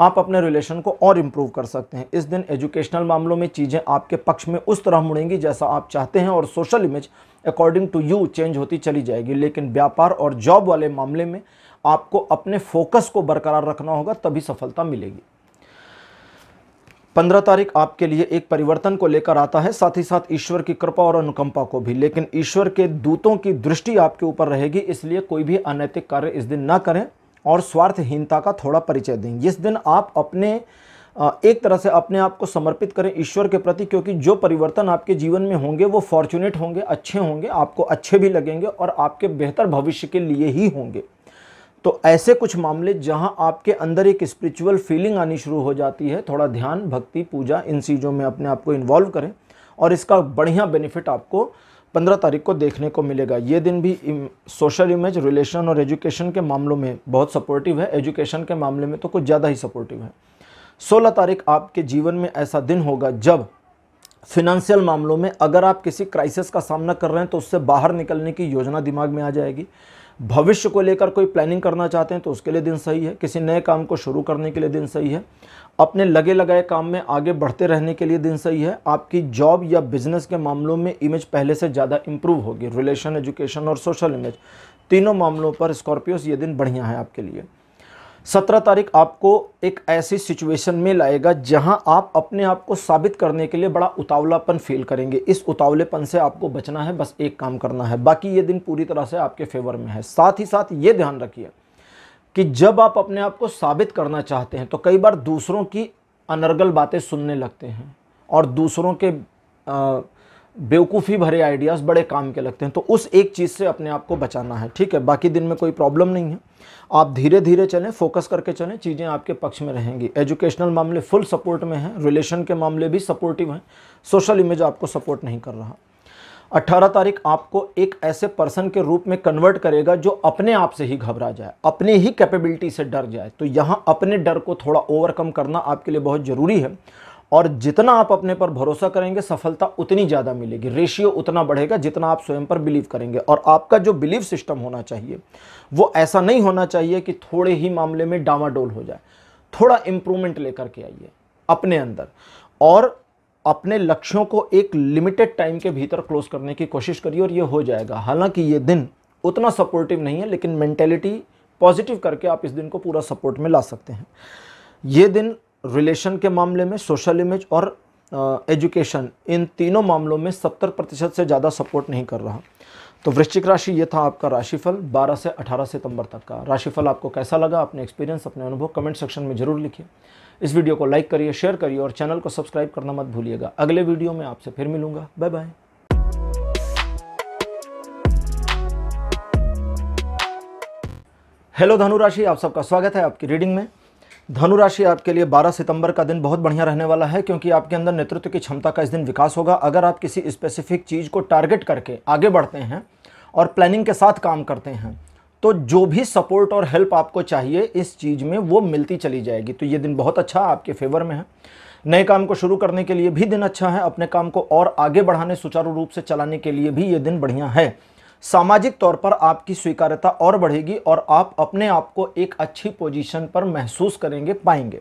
Speaker 1: आप अपने रिलेशन को और इम्प्रूव कर सकते हैं इस दिन एजुकेशनल मामलों में चीज़ें आपके पक्ष में उस तरह मुड़ेंगी जैसा आप चाहते हैं और social image according to you change होती चली जाएगी लेकिन व्यापार और जॉब वाले मामले में आपको अपने फोकस को बरकरार रखना होगा तभी सफलता मिलेगी पंद्रह तारीख आपके लिए एक परिवर्तन को लेकर आता है साथ ही साथ ईश्वर की कृपा और अनुकंपा को भी लेकिन ईश्वर के दूतों की दृष्टि आपके ऊपर रहेगी इसलिए कोई भी अनैतिक कार्य इस दिन ना करें और स्वार्थहीनता का थोड़ा परिचय दें इस दिन आप अपने एक तरह से अपने आप को समर्पित करें ईश्वर के प्रति क्योंकि जो परिवर्तन आपके जीवन में होंगे वो फॉर्चुनेट होंगे अच्छे होंगे आपको अच्छे भी लगेंगे और आपके बेहतर भविष्य के लिए ही होंगे तो ऐसे कुछ मामले जहां आपके अंदर एक स्पिरिचुअल फीलिंग आनी शुरू हो जाती है थोड़ा ध्यान भक्ति पूजा इन चीज़ों में अपने आप को इन्वॉल्व करें और इसका बढ़िया बेनिफिट आपको पंद्रह तारीख को देखने को मिलेगा ये दिन भी सोशल इमेज रिलेशन और एजुकेशन के मामलों में बहुत सपोर्टिव है एजुकेशन के मामले में तो कुछ ज़्यादा ही सपोर्टिव है सोलह तारीख आपके जीवन में ऐसा दिन होगा जब फिनेंशियल मामलों में अगर आप किसी क्राइसिस का सामना कर रहे हैं तो उससे बाहर निकलने की योजना दिमाग में आ जाएगी भविष्य को लेकर कोई प्लानिंग करना चाहते हैं तो उसके लिए दिन सही है किसी नए काम को शुरू करने के लिए दिन सही है अपने लगे लगाए काम में आगे बढ़ते रहने के लिए दिन सही है आपकी जॉब या बिजनेस के मामलों में इमेज पहले से ज़्यादा इंप्रूव होगी रिलेशन एजुकेशन और सोशल इमेज तीनों मामलों पर स्कॉर्पियोस ये दिन बढ़िया है आपके लिए सत्रह तारीख आपको एक ऐसी सिचुएशन में लाएगा जहां आप अपने आप को साबित करने के लिए बड़ा उतावलापन फील करेंगे इस उतावलेपन से आपको बचना है बस एक काम करना है बाकी ये दिन पूरी तरह से आपके फेवर में है साथ ही साथ ये ध्यान रखिए कि जब आप अपने आप को साबित करना चाहते हैं तो कई बार दूसरों की अनर्गल बातें सुनने लगते हैं और दूसरों के बेवकूफ़ी भरे आइडियाज़ बड़े काम के लगते हैं तो उस एक चीज़ से अपने आप को बचाना है ठीक है बाकी दिन में कोई प्रॉब्लम नहीं है आप धीरे धीरे चलें फोकस करके चलें चीज़ें आपके पक्ष में रहेंगी एजुकेशनल मामले फुल सपोर्ट में हैं रिलेशन के मामले भी सपोर्टिव हैं सोशल इमेज आपको सपोर्ट नहीं कर रहा 18 तारीख आपको एक ऐसे पर्सन के रूप में कन्वर्ट करेगा जो अपने आप से ही घबरा जाए अपने ही कैपेबिलिटी से डर जाए तो यहाँ अपने डर को थोड़ा ओवरकम करना आपके लिए बहुत ज़रूरी है और जितना आप अपने पर भरोसा करेंगे सफलता उतनी ज़्यादा मिलेगी रेशियो उतना बढ़ेगा जितना आप स्वयं पर बिलीव करेंगे और आपका जो बिलीव सिस्टम होना चाहिए वो ऐसा नहीं होना चाहिए कि थोड़े ही मामले में डामाडोल हो जाए थोड़ा इम्प्रूवमेंट लेकर के आइए अपने अंदर और अपने लक्ष्यों को एक लिमिटेड टाइम के भीतर क्लोज करने की कोशिश करिए और ये हो जाएगा हालांकि ये दिन उतना सपोर्टिव नहीं है लेकिन मेंटेलिटी पॉजिटिव करके आप इस दिन को पूरा सपोर्ट में ला सकते हैं ये दिन रिलेशन के मामले में सोशल इमेज और एजुकेशन इन तीनों मामलों में सत्तर प्रतिशत से ज़्यादा सपोर्ट नहीं कर रहा तो वृश्चिक राशि ये था आपका राशिफल 12 से 18 सितंबर तक का राशिफल आपको कैसा लगा अपने एक्सपीरियंस अपने अनुभव कमेंट सेक्शन में जरूर लिखिए इस वीडियो को लाइक करिए शेयर करिए और चैनल को सब्सक्राइब करना मत भूलिएगा अगले वीडियो में आपसे फिर मिलूंगा बाय बाय हेलो धनुराशि आप सबका स्वागत है आपकी रीडिंग में धनुराशि आपके लिए 12 सितंबर का दिन बहुत बढ़िया रहने वाला है क्योंकि आपके अंदर नेतृत्व की क्षमता का इस दिन विकास होगा अगर आप किसी स्पेसिफिक चीज़ को टारगेट करके आगे बढ़ते हैं और प्लानिंग के साथ काम करते हैं तो जो भी सपोर्ट और हेल्प आपको चाहिए इस चीज़ में वो मिलती चली जाएगी तो ये दिन बहुत अच्छा आपके फेवर में है नए काम को शुरू करने के लिए भी दिन अच्छा है अपने काम को और आगे बढ़ाने सुचारू रूप से चलाने के लिए भी ये दिन बढ़िया है सामाजिक तौर पर आपकी स्वीकार्यता और बढ़ेगी और आप अपने आप को एक अच्छी पोजीशन पर महसूस करेंगे पाएंगे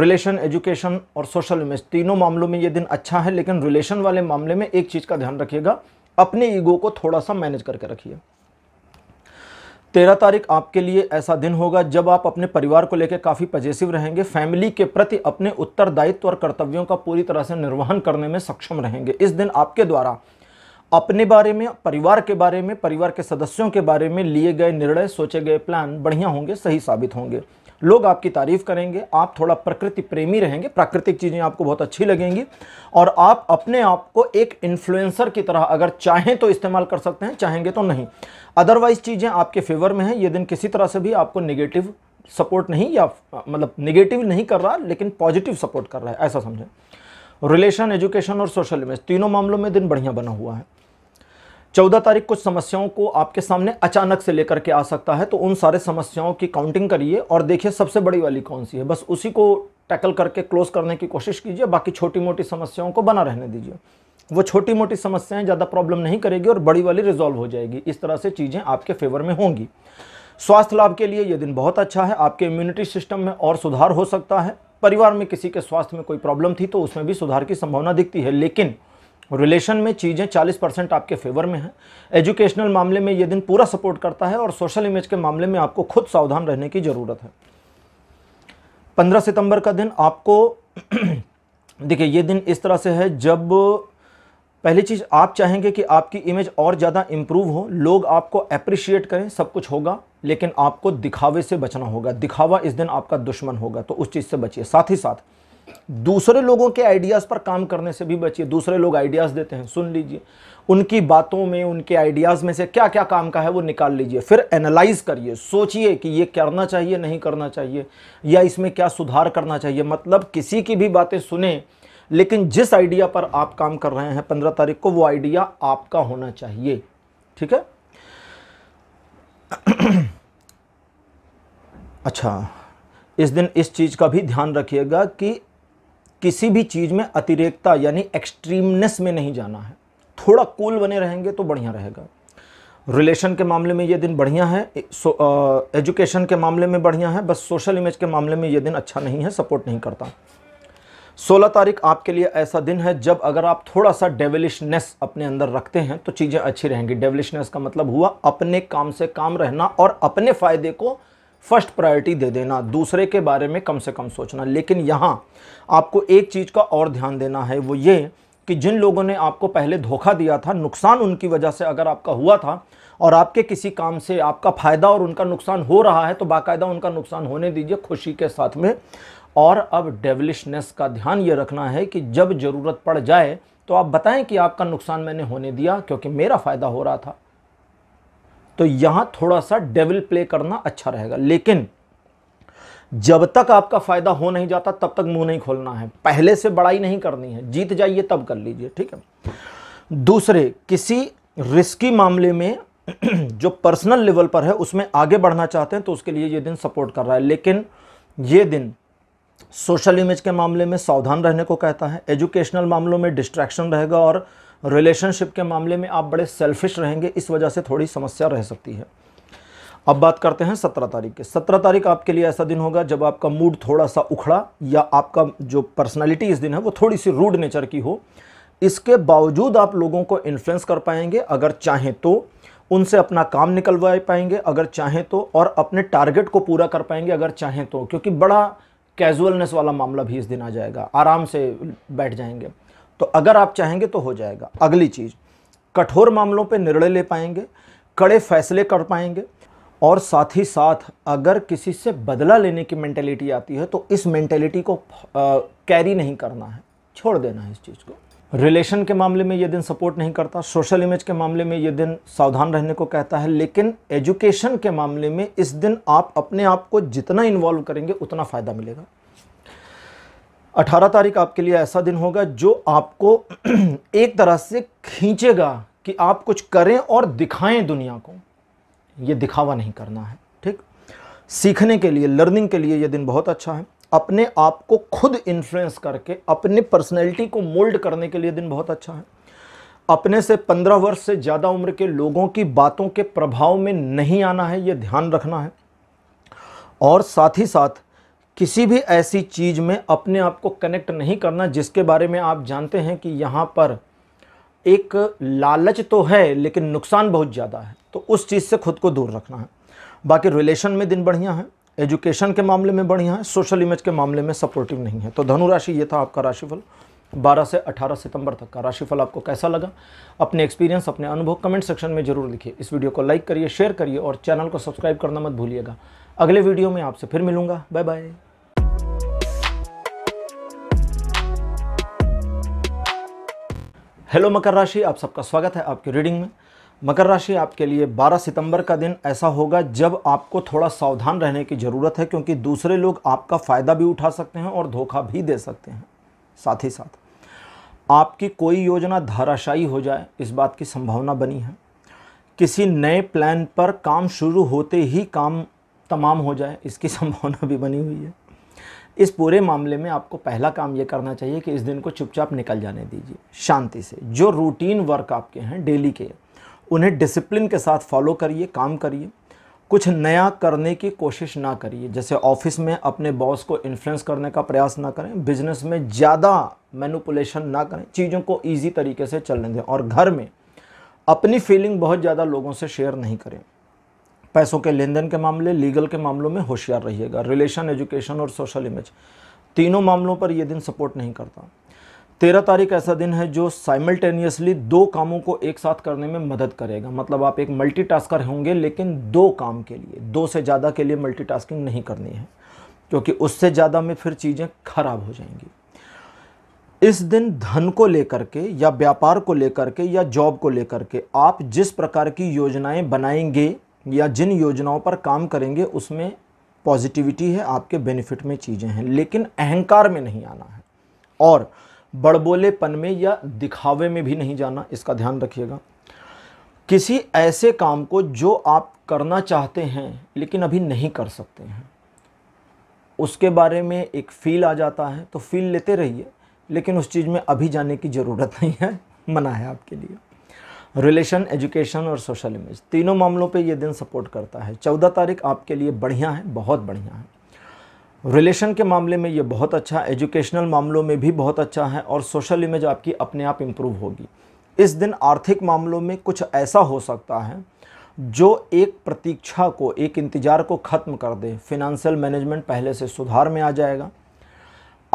Speaker 1: रिलेशन एजुकेशन और सोशल इमेज तीनों मामलों में ये दिन अच्छा है लेकिन रिलेशन वाले मामले में एक चीज़ का ध्यान रखिएगा अपने ईगो को थोड़ा सा मैनेज करके रखिए तेरह तारीख आपके लिए ऐसा दिन होगा जब आप अपने परिवार को लेकर काफ़ी पजेसिव रहेंगे फैमिली के प्रति अपने उत्तरदायित्व और कर्तव्यों का पूरी तरह से निर्वहन करने में सक्षम रहेंगे इस दिन आपके द्वारा अपने बारे में परिवार के बारे में परिवार के सदस्यों के बारे में लिए गए निर्णय सोचे गए प्लान बढ़िया होंगे सही साबित होंगे लोग आपकी तारीफ करेंगे आप थोड़ा प्रकृति प्रेमी रहेंगे प्राकृतिक चीज़ें आपको बहुत अच्छी लगेंगी और आप अपने आप को एक इन्फ्लुएंसर की तरह अगर चाहें तो इस्तेमाल कर सकते हैं चाहेंगे तो नहीं अदरवाइज चीज़ें आपके फेवर में हैं ये दिन किसी तरह से भी आपको निगेटिव सपोर्ट नहीं या मतलब निगेटिव नहीं कर रहा लेकिन पॉजिटिव सपोर्ट कर रहा है ऐसा समझें रिलेशन एजुकेशन और सोशल इमेज तीनों मामलों में दिन बढ़िया बना हुआ है चौदह तारीख कुछ समस्याओं को आपके सामने अचानक से लेकर के आ सकता है तो उन सारे समस्याओं की काउंटिंग करिए और देखिए सबसे बड़ी वाली कौन सी है बस उसी को टैकल करके क्लोज करने की कोशिश कीजिए बाकी छोटी मोटी समस्याओं को बना रहने दीजिए वो छोटी मोटी समस्याएं ज़्यादा प्रॉब्लम नहीं करेगी और बड़ी वाली रिजॉल्व हो जाएगी इस तरह से चीज़ें आपके फेवर में होंगी स्वास्थ्य लाभ के लिए ये दिन बहुत अच्छा है आपके इम्यूनिटी सिस्टम में और सुधार हो सकता है परिवार में किसी के स्वास्थ्य में कोई प्रॉब्लम थी तो उसमें भी सुधार की संभावना दिखती है लेकिन रिलेशन में चीज़ें 40 परसेंट आपके फेवर में हैं एजुकेशनल मामले में ये दिन पूरा सपोर्ट करता है और सोशल इमेज के मामले में आपको खुद सावधान रहने की ज़रूरत है 15 सितंबर का दिन आपको देखिए ये दिन इस तरह से है जब पहली चीज़ आप चाहेंगे कि आपकी इमेज और ज़्यादा इम्प्रूव हो लोग आपको अप्रिशिएट करें सब कुछ होगा लेकिन आपको दिखावे से बचना होगा दिखावा इस दिन आपका दुश्मन होगा तो उस चीज़ से बचिए साथ ही साथ दूसरे लोगों के आइडियाज़ पर काम करने से भी बचिए दूसरे लोग आइडियाज़ देते हैं सुन लीजिए उनकी बातों में उनके आइडियाज़ में से क्या क्या काम का है वो निकाल लीजिए फिर एनालाइज़ करिए सोचिए कि ये करना चाहिए नहीं करना चाहिए या इसमें क्या सुधार करना चाहिए मतलब किसी की भी बातें सुने लेकिन जिस आइडिया पर आप काम कर रहे हैं पंद्रह तारीख को वो आइडिया आपका होना चाहिए ठीक है अच्छा इस दिन इस चीज़ का भी ध्यान रखिएगा कि किसी भी चीज़ में अतिरेकता यानी एक्सट्रीमनेस में नहीं जाना है थोड़ा कूल बने रहेंगे तो बढ़िया रहेगा रिलेशन के मामले में ये दिन बढ़िया है एजुकेशन के मामले में बढ़िया है बस सोशल इमेज के मामले में ये दिन अच्छा नहीं है सपोर्ट नहीं करता 16 तारीख आपके लिए ऐसा दिन है जब अगर आप थोड़ा सा डेवलिशनेस अपने अंदर रखते हैं तो चीज़ें अच्छी रहेंगी डेवलिशनेस का मतलब हुआ अपने काम से काम रहना और अपने फ़ायदे को फर्स्ट प्रायोरिटी दे देना दूसरे के बारे में कम से कम सोचना लेकिन यहाँ आपको एक चीज़ का और ध्यान देना है वो ये कि जिन लोगों ने आपको पहले धोखा दिया था नुकसान उनकी वजह से अगर आपका हुआ था और आपके किसी काम से आपका फ़ायदा और उनका नुकसान हो रहा है तो बाकायदा उनका नुकसान होने दीजिए खुशी के साथ में और अब डेवलिशनेस का ध्यान ये रखना है कि जब ज़रूरत पड़ जाए तो आप बताएं कि आपका नुकसान मैंने होने दिया क्योंकि मेरा फ़ायदा हो रहा था तो यहाँ थोड़ा सा डेविल प्ले करना अच्छा रहेगा लेकिन जब तक आपका फ़ायदा हो नहीं जाता तब तक मुंह नहीं खोलना है पहले से बड़ाई नहीं करनी है जीत जाइए तब कर लीजिए ठीक है दूसरे किसी रिस्की मामले में जो पर्सनल लेवल पर है उसमें आगे बढ़ना चाहते हैं तो उसके लिए ये दिन सपोर्ट कर रहा है लेकिन ये दिन सोशल इमेज के मामले में सावधान रहने को कहता है एजुकेशनल मामलों में डिस्ट्रैक्शन रहेगा और रिलेशनशिप के मामले में आप बड़े सेल्फिश रहेंगे इस वजह से थोड़ी समस्या रह सकती है अब बात करते हैं सत्रह तारीख के सत्रह तारीख आपके लिए ऐसा दिन होगा जब आपका मूड थोड़ा सा उखड़ा या आपका जो पर्सनालिटी इस दिन है वो थोड़ी सी रूड नेचर की हो इसके बावजूद आप लोगों को इन्फ्लुएंस कर पाएंगे अगर चाहें तो उनसे अपना काम निकलवा पाएंगे अगर चाहें तो और अपने टारगेट को पूरा कर पाएंगे अगर चाहें तो क्योंकि बड़ा कैजुअलनेस वाला मामला भी इस दिन आ जाएगा आराम से बैठ जाएंगे तो अगर आप चाहेंगे तो हो जाएगा अगली चीज़ कठोर मामलों पर निर्णय ले पाएंगे कड़े फैसले कर पाएंगे और साथ ही साथ अगर किसी से बदला लेने की मैंटेलिटी आती है तो इस मैंटेलिटी को कैरी नहीं करना है छोड़ देना है इस चीज़ को रिलेशन के मामले में ये दिन सपोर्ट नहीं करता सोशल इमेज के मामले में ये दिन सावधान रहने को कहता है लेकिन एजुकेशन के मामले में इस दिन आप अपने आप को जितना इन्वॉल्व करेंगे उतना फ़ायदा मिलेगा 18 तारीख आपके लिए ऐसा दिन होगा जो आपको एक तरह से खींचेगा कि आप कुछ करें और दिखाएं दुनिया को ये दिखावा नहीं करना है ठीक सीखने के लिए लर्निंग के लिए ये दिन बहुत अच्छा है अपने आप को खुद इन्फ्लुएंस करके अपने पर्सनैलिटी को मोल्ड करने के लिए दिन बहुत अच्छा है अपने से पंद्रह वर्ष से ज़्यादा उम्र के लोगों की बातों के प्रभाव में नहीं आना है ये ध्यान रखना है और साथ ही साथ किसी भी ऐसी चीज़ में अपने आप को कनेक्ट नहीं करना जिसके बारे में आप जानते हैं कि यहाँ पर एक लालच तो है लेकिन नुकसान बहुत ज़्यादा है तो उस चीज़ से खुद को दूर रखना है बाकी रिलेशन में दिन बढ़िया है एजुकेशन के मामले में बढ़िया है सोशल इमेज के मामले में सपोर्टिव नहीं है तो धनु राशि ये था आपका राशिफल 12 से 18 सितंबर तक का राशिफल आपको कैसा लगा अपने एक्सपीरियंस अपने अनुभव कमेंट सेक्शन में जरूर लिखिए इस वीडियो को लाइक करिए शेयर करिए और चैनल को सब्सक्राइब करना मत भूलिएगा अगले वीडियो में आपसे फिर मिलूंगा बाय बाय हेलो मकर राशि आप सबका स्वागत है आपकी रीडिंग में मकर राशि आपके लिए 12 सितंबर का दिन ऐसा होगा जब आपको थोड़ा सावधान रहने की ज़रूरत है क्योंकि दूसरे लोग आपका फ़ायदा भी उठा सकते हैं और धोखा भी दे सकते हैं साथ ही साथ आपकी कोई योजना धाराशायी हो जाए इस बात की संभावना बनी है किसी नए प्लान पर काम शुरू होते ही काम तमाम हो जाए इसकी संभावना भी बनी हुई है इस पूरे मामले में आपको पहला काम ये करना चाहिए कि इस दिन को चुपचाप निकल जाने दीजिए शांति से जो रूटीन वर्क आपके हैं डेली के उन्हें डिसिप्लिन के साथ फॉलो करिए काम करिए कुछ नया करने की कोशिश ना करिए जैसे ऑफिस में अपने बॉस को इन्फ्लुएंस करने का प्रयास ना करें बिजनेस में ज़्यादा मैनुपुलेशन ना करें चीज़ों को ईजी तरीके से चलने दें और घर में अपनी फीलिंग बहुत ज़्यादा लोगों से शेयर नहीं करें पैसों के लेन देन के मामले लीगल के मामलों में होशियार रहिएगा रिलेशन एजुकेशन और सोशल इमेज तीनों मामलों पर यह दिन सपोर्ट नहीं करता तेरह तारीख ऐसा दिन है जो साइमल्टेनियसली दो कामों को एक साथ करने में मदद करेगा मतलब आप एक मल्टीटास्कर होंगे लेकिन दो काम के लिए दो से ज़्यादा के लिए मल्टीटास्किंग नहीं करनी है क्योंकि उससे ज़्यादा में फिर चीज़ें खराब हो जाएंगी इस दिन धन को लेकर के या व्यापार को लेकर के या जॉब को लेकर के आप जिस प्रकार की योजनाएं बनाएंगे या जिन योजनाओं पर काम करेंगे उसमें पॉजिटिविटी है आपके बेनिफिट में चीज़ें हैं लेकिन अहंकार में नहीं आना है और बड़बोलेपन में या दिखावे में भी नहीं जाना इसका ध्यान रखिएगा किसी ऐसे काम को जो आप करना चाहते हैं लेकिन अभी नहीं कर सकते हैं उसके बारे में एक फ़ील आ जाता है तो फ़ील लेते रहिए लेकिन उस चीज़ में अभी जाने की ज़रूरत नहीं है मना है आपके लिए रिलेशन एजुकेशन और सोशल इमेज तीनों मामलों पे ये दिन सपोर्ट करता है चौदह तारीख आपके लिए बढ़िया है बहुत बढ़िया है रिलेशन के मामले में ये बहुत अच्छा एजुकेशनल मामलों में भी बहुत अच्छा है और सोशल इमेज आपकी अपने आप इम्प्रूव होगी इस दिन आर्थिक मामलों में कुछ ऐसा हो सकता है जो एक प्रतीक्षा को एक इंतज़ार को ख़त्म कर दे फिनंशियल मैनेजमेंट पहले से सुधार में आ जाएगा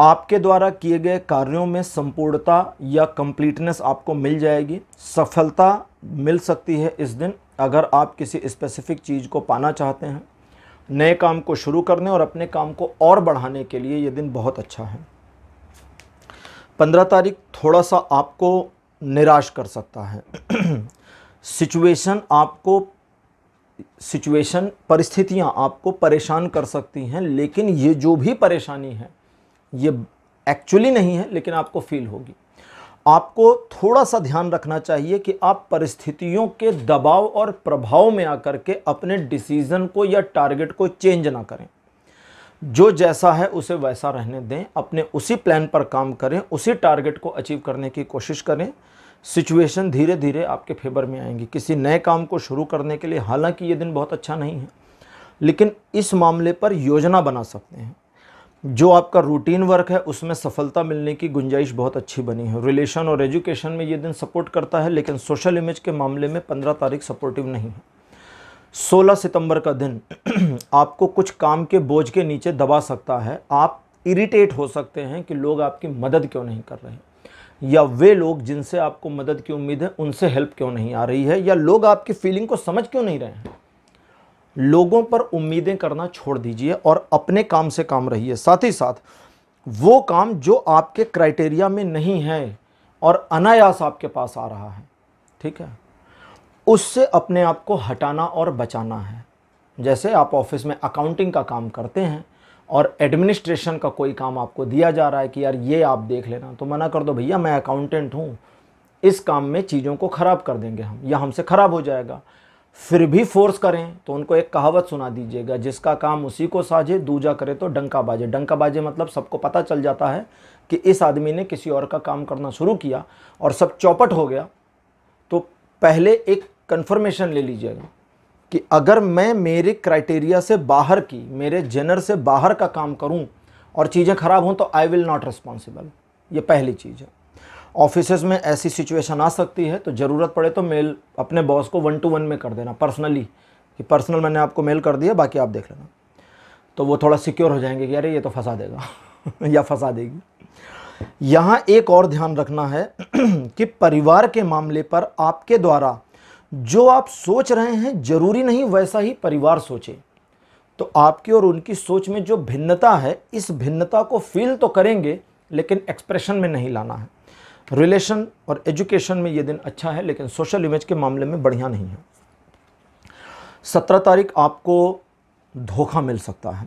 Speaker 1: आपके द्वारा किए गए कार्यों में संपूर्णता या कंप्लीटनेस आपको मिल जाएगी सफलता मिल सकती है इस दिन अगर आप किसी स्पेसिफिक चीज़ को पाना चाहते हैं नए काम को शुरू करने और अपने काम को और बढ़ाने के लिए ये दिन बहुत अच्छा है पंद्रह तारीख थोड़ा सा आपको निराश कर सकता है सिचुएशन आपको सिचुएशन परिस्थितियां आपको परेशान कर सकती हैं लेकिन ये जो भी परेशानी है ये एक्चुअली नहीं है लेकिन आपको फील होगी आपको थोड़ा सा ध्यान रखना चाहिए कि आप परिस्थितियों के दबाव और प्रभाव में आकर के अपने डिसीज़न को या टारगेट को चेंज ना करें जो जैसा है उसे वैसा रहने दें अपने उसी प्लान पर काम करें उसी टारगेट को अचीव करने की कोशिश करें सिचुएशन धीरे धीरे आपके फेवर में आएंगी किसी नए काम को शुरू करने के लिए हालांकि ये दिन बहुत अच्छा नहीं है लेकिन इस मामले पर योजना बना सकते हैं जो आपका रूटीन वर्क है उसमें सफलता मिलने की गुंजाइश बहुत अच्छी बनी है रिलेशन और एजुकेशन में ये दिन सपोर्ट करता है लेकिन सोशल इमेज के मामले में पंद्रह तारीख सपोर्टिव नहीं है 16 सितंबर का दिन आपको कुछ काम के बोझ के नीचे दबा सकता है आप इरिटेट हो सकते हैं कि लोग आपकी मदद क्यों नहीं कर रहे हैं या वे लोग जिनसे आपको मदद की उम्मीद है उनसे हेल्प क्यों नहीं आ रही है या लोग आपकी फीलिंग को समझ क्यों नहीं रहे हैं लोगों पर उम्मीदें करना छोड़ दीजिए और अपने काम से काम रहिए साथ ही साथ वो काम जो आपके क्राइटेरिया में नहीं है और अनायास आपके पास आ रहा है ठीक है उससे अपने आप को हटाना और बचाना है जैसे आप ऑफिस में अकाउंटिंग का काम करते हैं और एडमिनिस्ट्रेशन का कोई काम आपको दिया जा रहा है कि यार ये आप देख लेना तो मना कर दो भैया मैं अकाउंटेंट हूँ इस काम में चीज़ों को ख़राब कर देंगे हम या हमसे ख़राब हो जाएगा फिर भी फोर्स करें तो उनको एक कहावत सुना दीजिएगा जिसका काम उसी को साझे दूजा करे तो डंका बाजे डंका बाजे मतलब सबको पता चल जाता है कि इस आदमी ने किसी और का काम करना शुरू किया और सब चौपट हो गया तो पहले एक कन्फर्मेशन ले लीजिएगा कि अगर मैं मेरे क्राइटेरिया से बाहर की मेरे जेनर से बाहर का काम करूं और चीज़ें खराब हों तो आई विल नॉट रिस्पॉन्सिबल ये पहली चीज़ है ऑफिस में ऐसी सिचुएशन आ सकती है तो ज़रूरत पड़े तो मेल अपने बॉस को वन टू वन में कर देना पर्सनली कि पर्सनल मैंने आपको मेल कर दिया बाकी आप देख लेना तो वो थोड़ा सिक्योर हो जाएंगे कि अरे ये तो फंसा देगा या फंसा देगी यहाँ एक और ध्यान रखना है कि परिवार के मामले पर आपके द्वारा जो आप सोच रहे हैं जरूरी नहीं वैसा ही परिवार सोचे तो आपकी और उनकी सोच में जो भिन्नता है इस भिन्नता को फील तो करेंगे लेकिन एक्सप्रेशन में नहीं लाना है रिलेशन और एजुकेशन में ये दिन अच्छा है लेकिन सोशल इमेज के मामले में बढ़िया नहीं है सत्रह तारीख आपको धोखा मिल सकता है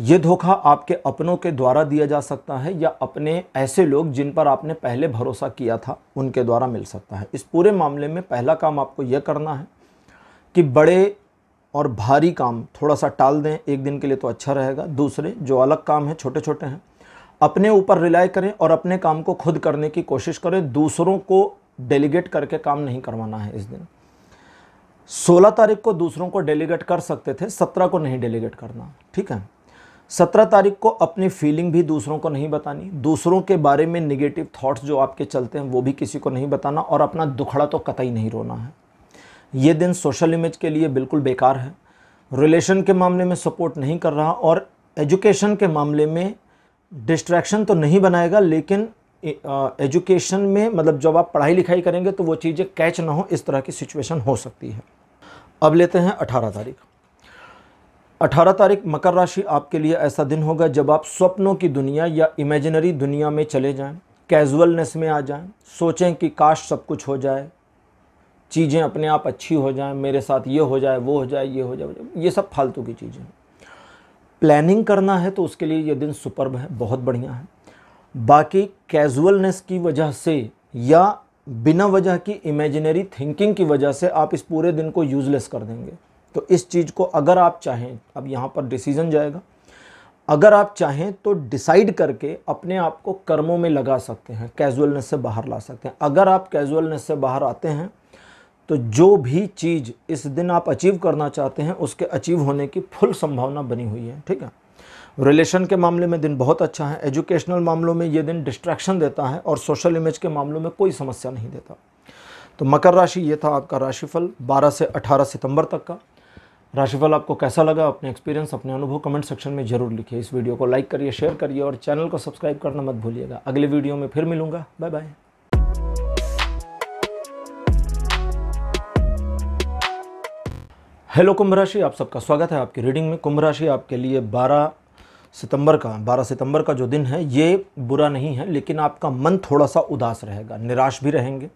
Speaker 1: ये धोखा आपके अपनों के द्वारा दिया जा सकता है या अपने ऐसे लोग जिन पर आपने पहले भरोसा किया था उनके द्वारा मिल सकता है इस पूरे मामले में पहला काम आपको यह करना है कि बड़े और भारी काम थोड़ा सा टाल दें एक दिन के लिए तो अच्छा रहेगा दूसरे जो अलग काम हैं छोटे छोटे हैं अपने ऊपर रिलाय करें और अपने काम को खुद करने की कोशिश करें दूसरों को डेलीगेट करके काम नहीं करवाना है इस दिन 16 तारीख को दूसरों को डेलीगेट कर सकते थे 17 को नहीं डेलीगेट करना ठीक है 17 तारीख को अपनी फीलिंग भी दूसरों को नहीं बतानी दूसरों के बारे में निगेटिव थाट्स जो आपके चलते हैं वो भी किसी को नहीं बताना और अपना दुखड़ा तो कतई नहीं रोना है ये दिन सोशल इमेज के लिए बिल्कुल बेकार है रिलेशन के मामले में सपोर्ट नहीं कर रहा और एजुकेशन के मामले में डिस्ट्रैक्शन तो नहीं बनाएगा लेकिन एजुकेशन में मतलब जब आप पढ़ाई लिखाई करेंगे तो वो चीज़ें कैच ना हो इस तरह की सिचुएशन हो सकती है अब लेते हैं अठारह तारीख अठारह तारीख मकर राशि आपके लिए ऐसा दिन होगा जब आप स्वप्नों की दुनिया या इमेजिनरी दुनिया में चले जाएं कैजुअलनेस में आ जाएं सोचें कि काश सब कुछ हो जाए चीज़ें अपने आप अच्छी हो जाएं मेरे साथ ये हो जाए वो हो जाए ये हो जाए ये सब फालतू की चीज़ें हैं प्लानिंग करना है तो उसके लिए ये दिन सुपर्ब है बहुत बढ़िया है बाकी कैजुअलनेस की वजह से या बिना वजह की इमेजिनरी थिंकिंग की वजह से आप इस पूरे दिन को यूज़लेस कर देंगे तो इस चीज़ को अगर आप चाहें अब यहाँ पर डिसीजन जाएगा अगर आप चाहें तो डिसाइड करके अपने आप को कर्मों में लगा सकते हैं कैजुअलनेस से बाहर ला सकते हैं अगर आप कैजुअलनेस से बाहर आते हैं तो जो भी चीज़ इस दिन आप अचीव करना चाहते हैं उसके अचीव होने की फुल संभावना बनी हुई है ठीक है रिलेशन के मामले में दिन बहुत अच्छा है एजुकेशनल मामलों में ये दिन डिस्ट्रैक्शन देता है और सोशल इमेज के मामलों में कोई समस्या नहीं देता तो मकर राशि ये था आपका राशिफल 12 से 18 सितंबर तक का राशिफल आपको कैसा लगा अपने एक्सपीरियंस अपने अनुभव कमेंट सेक्शन में जरूर लिखिए इस वीडियो को लाइक करिए शेयर करिए और चैनल को सब्सक्राइब करना मत भूलिएगा अगले वीडियो में फिर मिलूंगा बाय बाय हेलो कुंभ राशि आप सबका स्वागत है आपकी रीडिंग में कुंभ राशि आपके लिए 12 सितंबर का 12 सितंबर का जो दिन है ये बुरा नहीं है लेकिन आपका मन थोड़ा सा उदास रहेगा निराश भी रहेंगे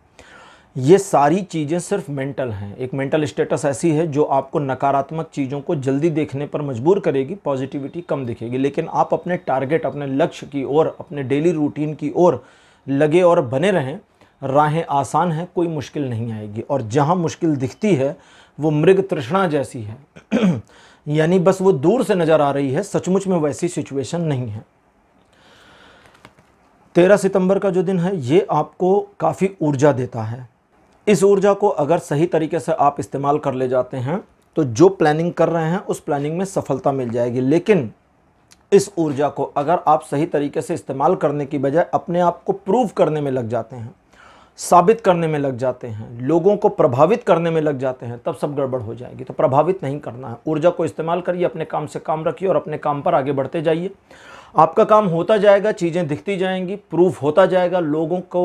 Speaker 1: ये सारी चीज़ें सिर्फ मेंटल हैं एक मेंटल स्टेटस ऐसी है जो आपको नकारात्मक चीज़ों को जल्दी देखने पर मजबूर करेगी पॉजिटिविटी कम दिखेगी लेकिन आप अपने टारगेट अपने लक्ष्य की ओर अपने डेली रूटीन की ओर लगे और बने रहें राहें आसान हैं कोई मुश्किल नहीं आएगी और जहाँ मुश्किल दिखती है वो मृग तृष्णा जैसी है यानी बस वो दूर से नज़र आ रही है सचमुच में वैसी सिचुएशन नहीं है तेरह सितंबर का जो दिन है ये आपको काफ़ी ऊर्जा देता है इस ऊर्जा को अगर सही तरीके से आप इस्तेमाल कर ले जाते हैं तो जो प्लानिंग कर रहे हैं उस प्लानिंग में सफलता मिल जाएगी लेकिन इस ऊर्जा को अगर आप सही तरीके से इस्तेमाल करने की बजाय अपने आप को प्रूव करने में लग जाते हैं साबित करने में लग जाते हैं लोगों को प्रभावित करने में लग जाते हैं तब सब गड़बड़ हो जाएगी तो प्रभावित नहीं करना है ऊर्जा को इस्तेमाल करिए अपने काम से काम रखिए और अपने काम पर आगे बढ़ते जाइए आपका काम होता जाएगा चीज़ें दिखती जाएंगी प्रूफ होता जाएगा लोगों को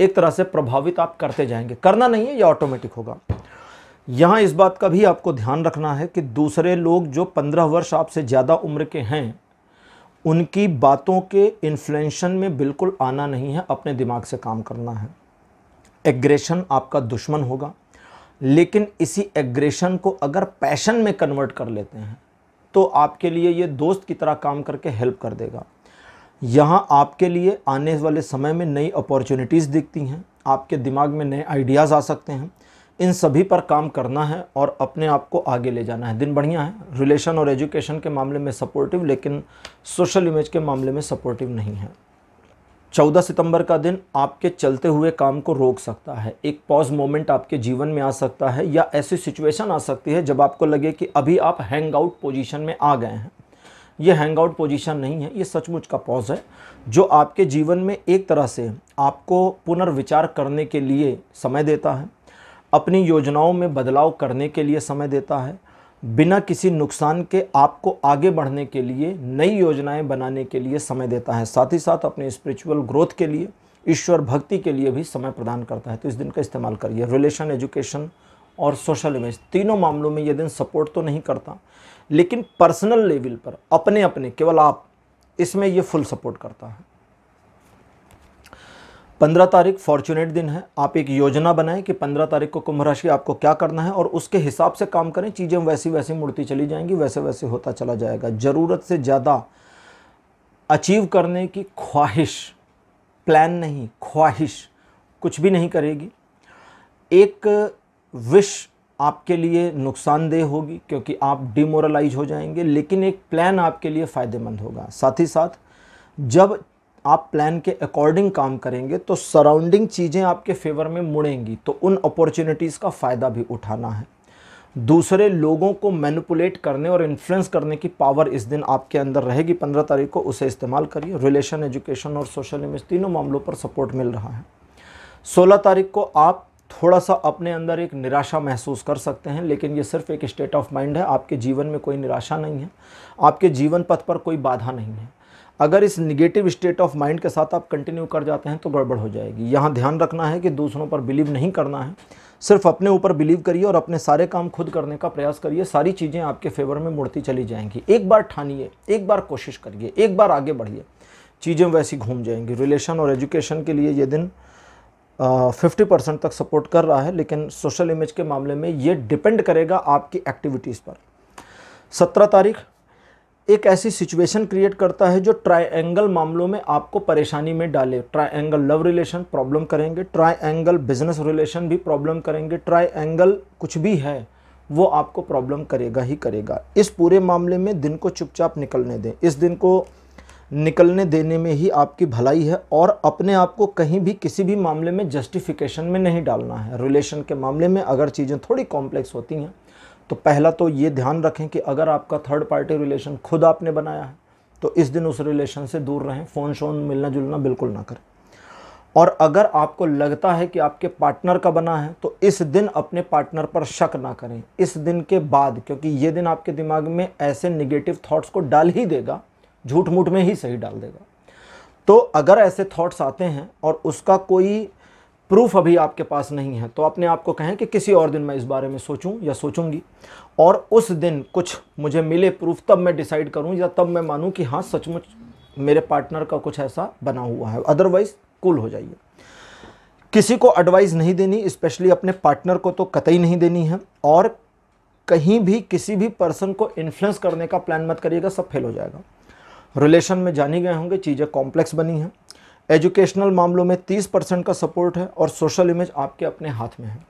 Speaker 1: एक तरह से प्रभावित आप करते जाएंगे करना नहीं है यह ऑटोमेटिक होगा यहाँ इस बात का भी आपको ध्यान रखना है कि दूसरे लोग जो पंद्रह वर्ष आपसे ज़्यादा उम्र के हैं उनकी बातों के इन्फ्लुएंशन में बिल्कुल आना नहीं है अपने दिमाग से काम करना है एग्रेशन आपका दुश्मन होगा लेकिन इसी एग्रेशन को अगर पैशन में कन्वर्ट कर लेते हैं तो आपके लिए ये दोस्त की तरह काम करके हेल्प कर देगा यहाँ आपके लिए आने वाले समय में नई अपॉर्चुनिटीज़ दिखती हैं आपके दिमाग में नए आइडियाज़ आ सकते हैं इन सभी पर काम करना है और अपने आप को आगे ले जाना है दिन बढ़िया है रिलेशन और एजुकेशन के मामले में सपोर्टिव लेकिन सोशल इमेज के मामले में सपोर्टिव नहीं है चौदह सितंबर का दिन आपके चलते हुए काम को रोक सकता है एक पॉज मोमेंट आपके जीवन में आ सकता है या ऐसी सिचुएशन आ सकती है जब आपको लगे कि अभी आप हैंग आउट पोजिशन में आ गए हैं ये हैंग आउट पोजिशन नहीं है ये सचमुच का पॉज है जो आपके जीवन में एक तरह से आपको पुनर्विचार करने के लिए समय देता है अपनी योजनाओं में बदलाव करने के लिए समय देता है बिना किसी नुकसान के आपको आगे बढ़ने के लिए नई योजनाएं बनाने के लिए समय देता है साथ ही साथ अपने स्पिरिचुअल ग्रोथ के लिए ईश्वर भक्ति के लिए भी समय प्रदान करता है तो इस दिन का इस्तेमाल करिए रिलेशन एजुकेशन और सोशल इमेज तीनों मामलों में ये दिन सपोर्ट तो नहीं करता लेकिन पर्सनल लेवल पर अपने अपने केवल आप इसमें ये फुल सपोर्ट करता है पंद्रह तारीख फॉर्चुनेट दिन है आप एक योजना बनाएं कि पंद्रह तारीख को कुंभ राशि आपको क्या करना है और उसके हिसाब से काम करें चीज़ें वैसी वैसी मुड़ती चली जाएंगी वैसे वैसे होता चला जाएगा ज़रूरत से ज़्यादा अचीव करने की ख्वाहिश प्लान नहीं ख्वाहिश कुछ भी नहीं करेगी एक विश आपके लिए नुकसानदेह होगी क्योंकि आप डिमोरलाइज हो जाएंगे लेकिन एक प्लान आपके लिए फ़ायदेमंद होगा साथ ही साथ जब आप प्लान के अकॉर्डिंग काम करेंगे तो सराउंडिंग चीज़ें आपके फेवर में मुड़ेंगी तो उन अपॉर्चुनिटीज़ का फ़ायदा भी उठाना है दूसरे लोगों को मैनिपुलेट करने और इन्फ्लुएंस करने की पावर इस दिन आपके अंदर रहेगी पंद्रह तारीख को उसे इस्तेमाल करिए रिलेशन एजुकेशन और सोशल इमेज तीनों मामलों पर सपोर्ट मिल रहा है सोलह तारीख को आप थोड़ा सा अपने अंदर एक निराशा महसूस कर सकते हैं लेकिन ये सिर्फ एक स्टेट ऑफ माइंड है आपके जीवन में कोई निराशा नहीं है आपके जीवन पथ पर कोई बाधा नहीं है अगर इस निगेटिव स्टेट ऑफ माइंड के साथ आप कंटिन्यू कर जाते हैं तो गड़बड़ हो जाएगी यहाँ ध्यान रखना है कि दूसरों पर बिलीव नहीं करना है सिर्फ अपने ऊपर बिलीव करिए और अपने सारे काम खुद करने का प्रयास करिए सारी चीज़ें आपके फेवर में मुड़ती चली जाएंगी एक बार ठानिए एक बार कोशिश करिए एक बार आगे बढ़िए चीज़ें वैसी घूम जाएंगी रिलेशन और एजुकेशन के लिए ये दिन फिफ्टी परसेंट तक सपोर्ट कर रहा है लेकिन सोशल इमेज के मामले में ये डिपेंड करेगा आपकी एक्टिविटीज़ पर सत्रह तारीख एक ऐसी सिचुएशन क्रिएट करता है जो ट्रायंगल मामलों में आपको परेशानी में डाले ट्रायंगल लव रिलेशन प्रॉब्लम करेंगे ट्रायंगल बिजनेस रिलेशन भी प्रॉब्लम करेंगे ट्रायंगल कुछ भी है वो आपको प्रॉब्लम करेगा ही करेगा इस पूरे मामले में दिन को चुपचाप निकलने दें इस दिन को निकलने देने में ही आपकी भलाई है और अपने आप को कहीं भी किसी भी मामले में जस्टिफिकेशन में नहीं डालना है रिलेशन के मामले में अगर चीज़ें थोड़ी कॉम्प्लेक्स होती हैं तो पहला तो ये ध्यान रखें कि अगर आपका थर्ड पार्टी रिलेशन खुद आपने बनाया है तो इस दिन उस रिलेशन से दूर रहें फ़ोन शोन मिलना जुलना बिल्कुल ना करें और अगर आपको लगता है कि आपके पार्टनर का बना है तो इस दिन अपने पार्टनर पर शक ना करें इस दिन के बाद क्योंकि ये दिन आपके दिमाग में ऐसे निगेटिव थाट्स को डाल ही देगा झूठ मूठ में ही सही डाल देगा तो अगर ऐसे थॉट्स आते हैं और उसका कोई प्रूफ अभी आपके पास नहीं है तो अपने आप को कहें कि किसी और दिन मैं इस बारे में सोचूं या सोचूंगी और उस दिन कुछ मुझे मिले प्रूफ तब मैं डिसाइड करूं या तब मैं मानूं कि हाँ सचमुच मेरे पार्टनर का कुछ ऐसा बना हुआ है अदरवाइज़ कूल हो जाइए किसी को एडवाइस नहीं देनी स्पेशली अपने पार्टनर को तो कतई नहीं देनी है और कहीं भी किसी भी पर्सन को इन्फ्लुएंस करने का प्लान मत करिएगा सब फेल हो जाएगा रिलेशन में जानी गए होंगे चीज़ें कॉम्प्लेक्स बनी हैं एजुकेशनल मामलों में 30 परसेंट का सपोर्ट है और सोशल इमेज आपके अपने हाथ में है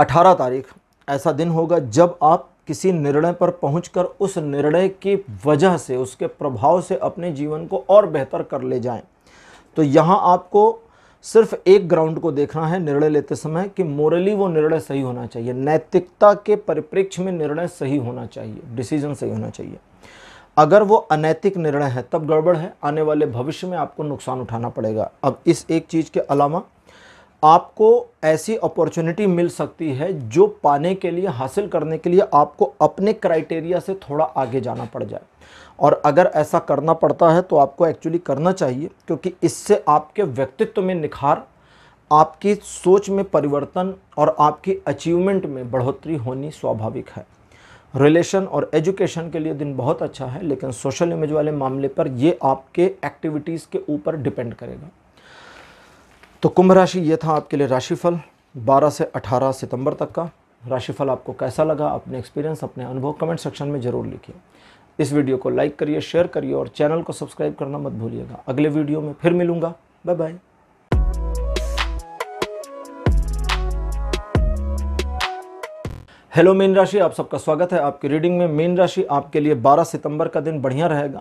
Speaker 1: 18 तारीख ऐसा दिन होगा जब आप किसी निर्णय पर पहुंचकर उस निर्णय की वजह से उसके प्रभाव से अपने जीवन को और बेहतर कर ले जाएं तो यहाँ आपको सिर्फ एक ग्राउंड को देखना है निर्णय लेते समय कि मोरली वो निर्णय सही होना चाहिए नैतिकता के परिप्रेक्ष्य में निर्णय सही होना चाहिए डिसीजन सही होना चाहिए अगर वो अनैतिक निर्णय है तब गड़बड़ है आने वाले भविष्य में आपको नुकसान उठाना पड़ेगा अब इस एक चीज़ के अलावा आपको ऐसी अपॉर्चुनिटी मिल सकती है जो पाने के लिए हासिल करने के लिए आपको अपने क्राइटेरिया से थोड़ा आगे जाना पड़ जाए और अगर ऐसा करना पड़ता है तो आपको एक्चुअली करना चाहिए क्योंकि इससे आपके व्यक्तित्व में निखार आपकी सोच में परिवर्तन और आपकी अचीवमेंट में बढ़ोतरी होनी स्वाभाविक है रिलेशन और एजुकेशन के लिए दिन बहुत अच्छा है लेकिन सोशल इमेज वाले मामले पर ये आपके एक्टिविटीज़ के ऊपर डिपेंड करेगा तो कुंभ राशि ये था आपके लिए राशिफल 12 से 18 सितंबर तक का राशिफल आपको कैसा लगा अपने एक्सपीरियंस अपने अनुभव कमेंट सेक्शन में ज़रूर लिखिए इस वीडियो को लाइक करिए शेयर करिए और चैनल को सब्सक्राइब करना मत भूलिएगा अगले वीडियो में फिर मिलूँगा बाय बाय हेलो मीन राशि आप सबका स्वागत है आपकी रीडिंग में मीन राशि आपके लिए 12 सितंबर का दिन बढ़िया रहेगा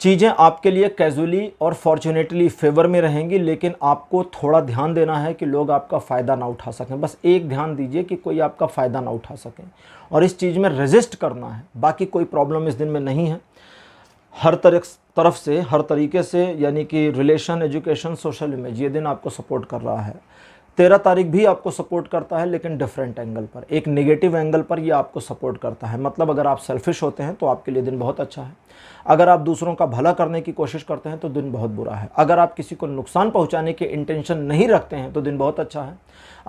Speaker 1: चीज़ें आपके लिए कैजुअली और फॉर्चुनेटली फेवर में रहेंगी लेकिन आपको थोड़ा ध्यान देना है कि लोग आपका फ़ायदा ना उठा सकें बस एक ध्यान दीजिए कि कोई आपका फ़ायदा ना उठा सकें और इस चीज़ में रजिस्ट करना है बाकी कोई प्रॉब्लम इस दिन में नहीं है हर तरह तरफ से हर तरीके से यानी कि रिलेशन एजुकेशन सोशल इमेज ये दिन आपको सपोर्ट कर रहा है तेरह तारीख भी आपको सपोर्ट करता है लेकिन डिफरेंट एंगल पर एक नेगेटिव एंगल पर ये आपको सपोर्ट करता है मतलब अगर आप सेल्फिश होते हैं तो आपके लिए दिन बहुत अच्छा है अगर आप दूसरों का भला करने की कोशिश करते हैं तो दिन बहुत बुरा है अगर आप किसी को नुकसान पहुंचाने के इंटेंशन नहीं रखते हैं तो दिन बहुत अच्छा है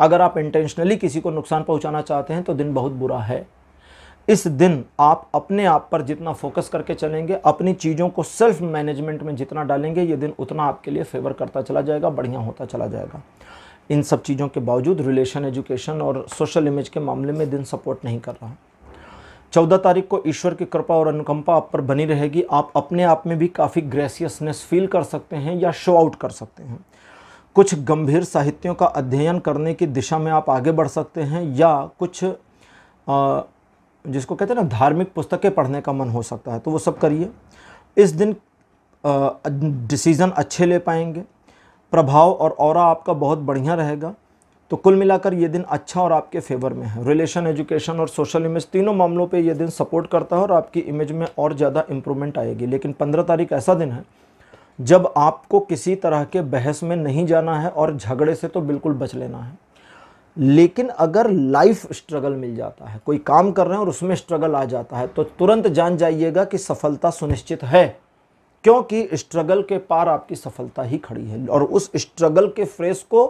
Speaker 1: अगर आप इंटेंशनली किसी को नुकसान पहुँचाना चाहते हैं तो दिन बहुत बुरा है इस दिन आप अपने आप पर जितना फोकस करके चलेंगे अपनी चीज़ों को सेल्फ मैनेजमेंट में जितना डालेंगे ये दिन उतना आपके लिए फेवर करता चला जाएगा बढ़िया होता चला जाएगा इन सब चीज़ों के बावजूद रिलेशन एजुकेशन और सोशल इमेज के मामले में दिन सपोर्ट नहीं कर रहा चौदह तारीख को ईश्वर की कृपा और अनुकंपा आप पर बनी रहेगी आप अपने आप में भी काफ़ी ग्रेसियसनेस फील कर सकते हैं या शो आउट कर सकते हैं कुछ गंभीर साहित्यों का अध्ययन करने की दिशा में आप आगे बढ़ सकते हैं या कुछ आ, जिसको कहते हैं ना धार्मिक पुस्तकें पढ़ने का मन हो सकता है तो वो सब करिए इस दिन डिसीज़न अच्छे ले पाएंगे प्रभाव और और आपका बहुत बढ़िया रहेगा तो कुल मिलाकर ये दिन अच्छा और आपके फेवर में है रिलेशन एजुकेशन और सोशल इमेज तीनों मामलों पे ये दिन सपोर्ट करता है और आपकी इमेज में और ज़्यादा इम्प्रूवमेंट आएगी लेकिन पंद्रह तारीख ऐसा दिन है जब आपको किसी तरह के बहस में नहीं जाना है और झगड़े से तो बिल्कुल बच लेना है लेकिन अगर लाइफ स्ट्रगल मिल जाता है कोई काम कर रहे हैं और उसमें स्ट्रगल आ जाता है तो तुरंत जान जाइएगा कि सफलता सुनिश्चित है क्योंकि स्ट्रगल के पार आपकी सफलता ही खड़ी है और उस स्ट्रगल के फ्रेस को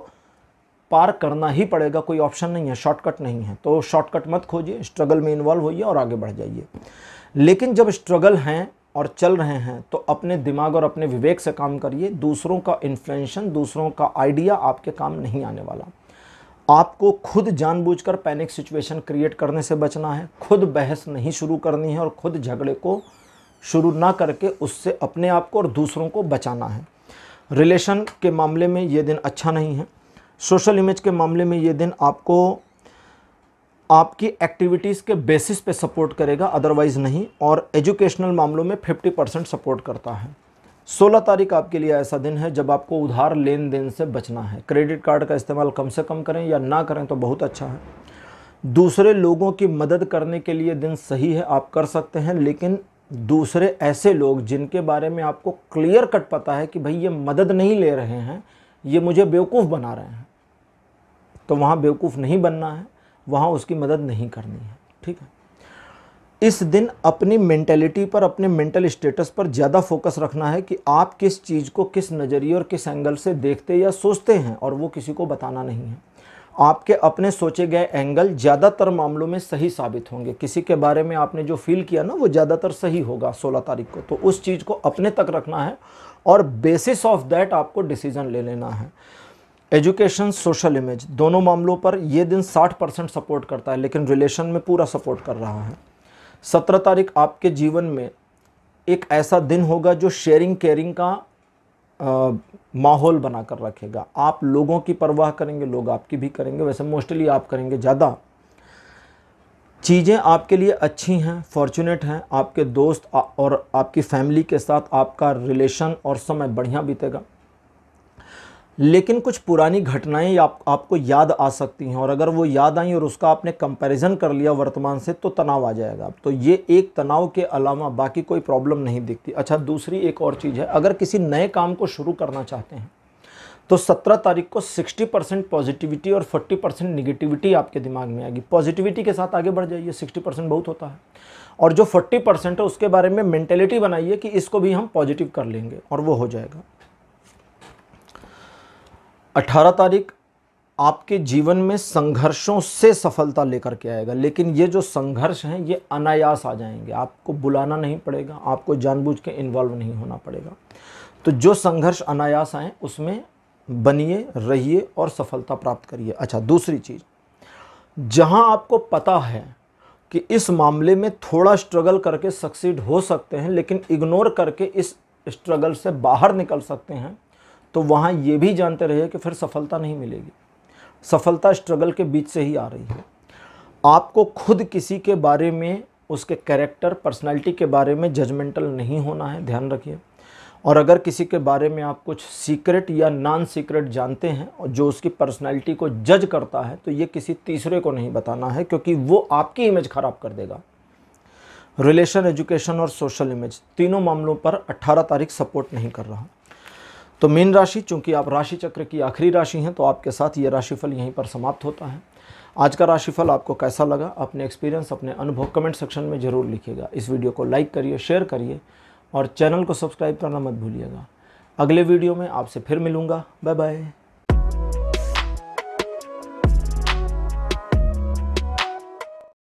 Speaker 1: पार करना ही पड़ेगा कोई ऑप्शन नहीं है शॉर्टकट नहीं है तो शॉर्टकट मत खोजिए स्ट्रगल में इन्वॉल्व होइए और आगे बढ़ जाइए लेकिन जब स्ट्रगल हैं और चल रहे हैं तो अपने दिमाग और अपने विवेक से काम करिए दूसरों का इन्फ्लुएंशन दूसरों का आइडिया आपके काम नहीं आने वाला आपको खुद जानबूझकर पैनिक सिचुएशन क्रिएट करने से बचना है खुद बहस नहीं शुरू करनी है और खुद झगड़े को शुरू ना करके उससे अपने आप को और दूसरों को बचाना है रिलेशन के मामले में ये दिन अच्छा नहीं है सोशल इमेज के मामले में ये दिन आपको आपकी एक्टिविटीज़ के बेसिस पे सपोर्ट करेगा अदरवाइज़ नहीं और एजुकेशनल मामलों में 50 परसेंट सपोर्ट करता है 16 तारीख आपके लिए ऐसा दिन है जब आपको उधार लेन देन से बचना है क्रेडिट कार्ड का इस्तेमाल कम से कम करें या ना करें तो बहुत अच्छा है दूसरे लोगों की मदद करने के लिए दिन सही है आप कर सकते हैं लेकिन दूसरे ऐसे लोग जिनके बारे में आपको क्लियर कट पता है कि भाई ये मदद नहीं ले रहे हैं ये मुझे बेवकूफ़ बना रहे हैं तो वहाँ बेवकूफ़ नहीं बनना है वहाँ उसकी मदद नहीं करनी है ठीक है इस दिन अपनी मेंटेलिटी पर अपने मेंटल स्टेटस पर ज़्यादा फोकस रखना है कि आप किस चीज़ को किस नज़रिए और किस एंगल से देखते या सोचते हैं और वो किसी को बताना नहीं है आपके अपने सोचे गए एंगल ज़्यादातर मामलों में सही साबित होंगे किसी के बारे में आपने जो फील किया ना वो ज़्यादातर सही होगा 16 तारीख को तो उस चीज़ को अपने तक रखना है और बेसिस ऑफ दैट आपको डिसीजन ले लेना है एजुकेशन सोशल इमेज दोनों मामलों पर ये दिन 60 परसेंट सपोर्ट करता है लेकिन रिलेशन में पूरा सपोर्ट कर रहा है सत्रह तारीख आपके जीवन में एक ऐसा दिन होगा जो शेयरिंग केयरिंग का माहौल बना कर रखेगा आप लोगों की परवाह करेंगे लोग आपकी भी करेंगे वैसे मोस्टली आप करेंगे ज़्यादा चीज़ें आपके लिए अच्छी हैं फॉर्चुनेट हैं आपके दोस्त और आपकी फैमिली के साथ आपका रिलेशन और समय बढ़िया बीतेगा लेकिन कुछ पुरानी घटनाएं आप, आपको याद आ सकती हैं और अगर वो याद आई और उसका आपने कंपैरिजन कर लिया वर्तमान से तो तनाव आ जाएगा तो ये एक तनाव के अलावा बाकी कोई प्रॉब्लम नहीं दिखती अच्छा दूसरी एक और चीज़ है अगर किसी नए काम को शुरू करना चाहते हैं तो 17 तारीख को 60 परसेंट पॉजिटिविटी और 40 परसेंट निगेटिविटी आपके दिमाग में आएगी पॉजिटिविटी के साथ आगे बढ़ जाइए 60 परसेंट बहुत होता है और जो 40 परसेंट है उसके बारे में मैंटेलिटी बनाइए कि इसको भी हम पॉजिटिव कर लेंगे और वो हो जाएगा 18 तारीख आपके जीवन में संघर्षों से सफलता लेकर के आएगा लेकिन ये जो संघर्ष हैं ये अनायास आ जाएंगे आपको बुलाना नहीं पड़ेगा आपको जानबूझ के इन्वॉल्व नहीं होना पड़ेगा तो जो संघर्ष अनायास आए उसमें बनिए रहिए और सफलता प्राप्त करिए अच्छा दूसरी चीज़ जहां आपको पता है कि इस मामले में थोड़ा स्ट्रगल करके सक्सीड हो सकते हैं लेकिन इग्नोर करके इस स्ट्रगल से बाहर निकल सकते हैं तो वहाँ ये भी जानते रहे कि फिर सफलता नहीं मिलेगी सफलता स्ट्रगल के बीच से ही आ रही है आपको खुद किसी के बारे में उसके कैरेक्टर पर्सनालिटी के बारे में जजमेंटल नहीं होना है ध्यान रखिए और अगर किसी के बारे में आप कुछ सीक्रेट या नॉन सीक्रेट जानते हैं और जो उसकी पर्सनालिटी को जज करता है तो ये किसी तीसरे को नहीं बताना है क्योंकि वो आपकी इमेज ख़राब कर देगा रिलेशन एजुकेशन और सोशल इमेज तीनों मामलों पर 18 तारीख सपोर्ट नहीं कर रहा तो मीन राशि चूंकि आप राशि चक्र की आखिरी राशि हैं तो आपके साथ ये राशिफल यहीं पर समाप्त होता है आज का राशिफल आपको कैसा लगा अपने एक्सपीरियंस अपने अनुभव कमेंट सेक्शन में ज़रूर लिखिएगा इस वीडियो को लाइक करिए शेयर करिए और चैनल को सब्सक्राइब करना मत भूलिएगा अगले वीडियो में आपसे फिर मिलूँगा बाय बाय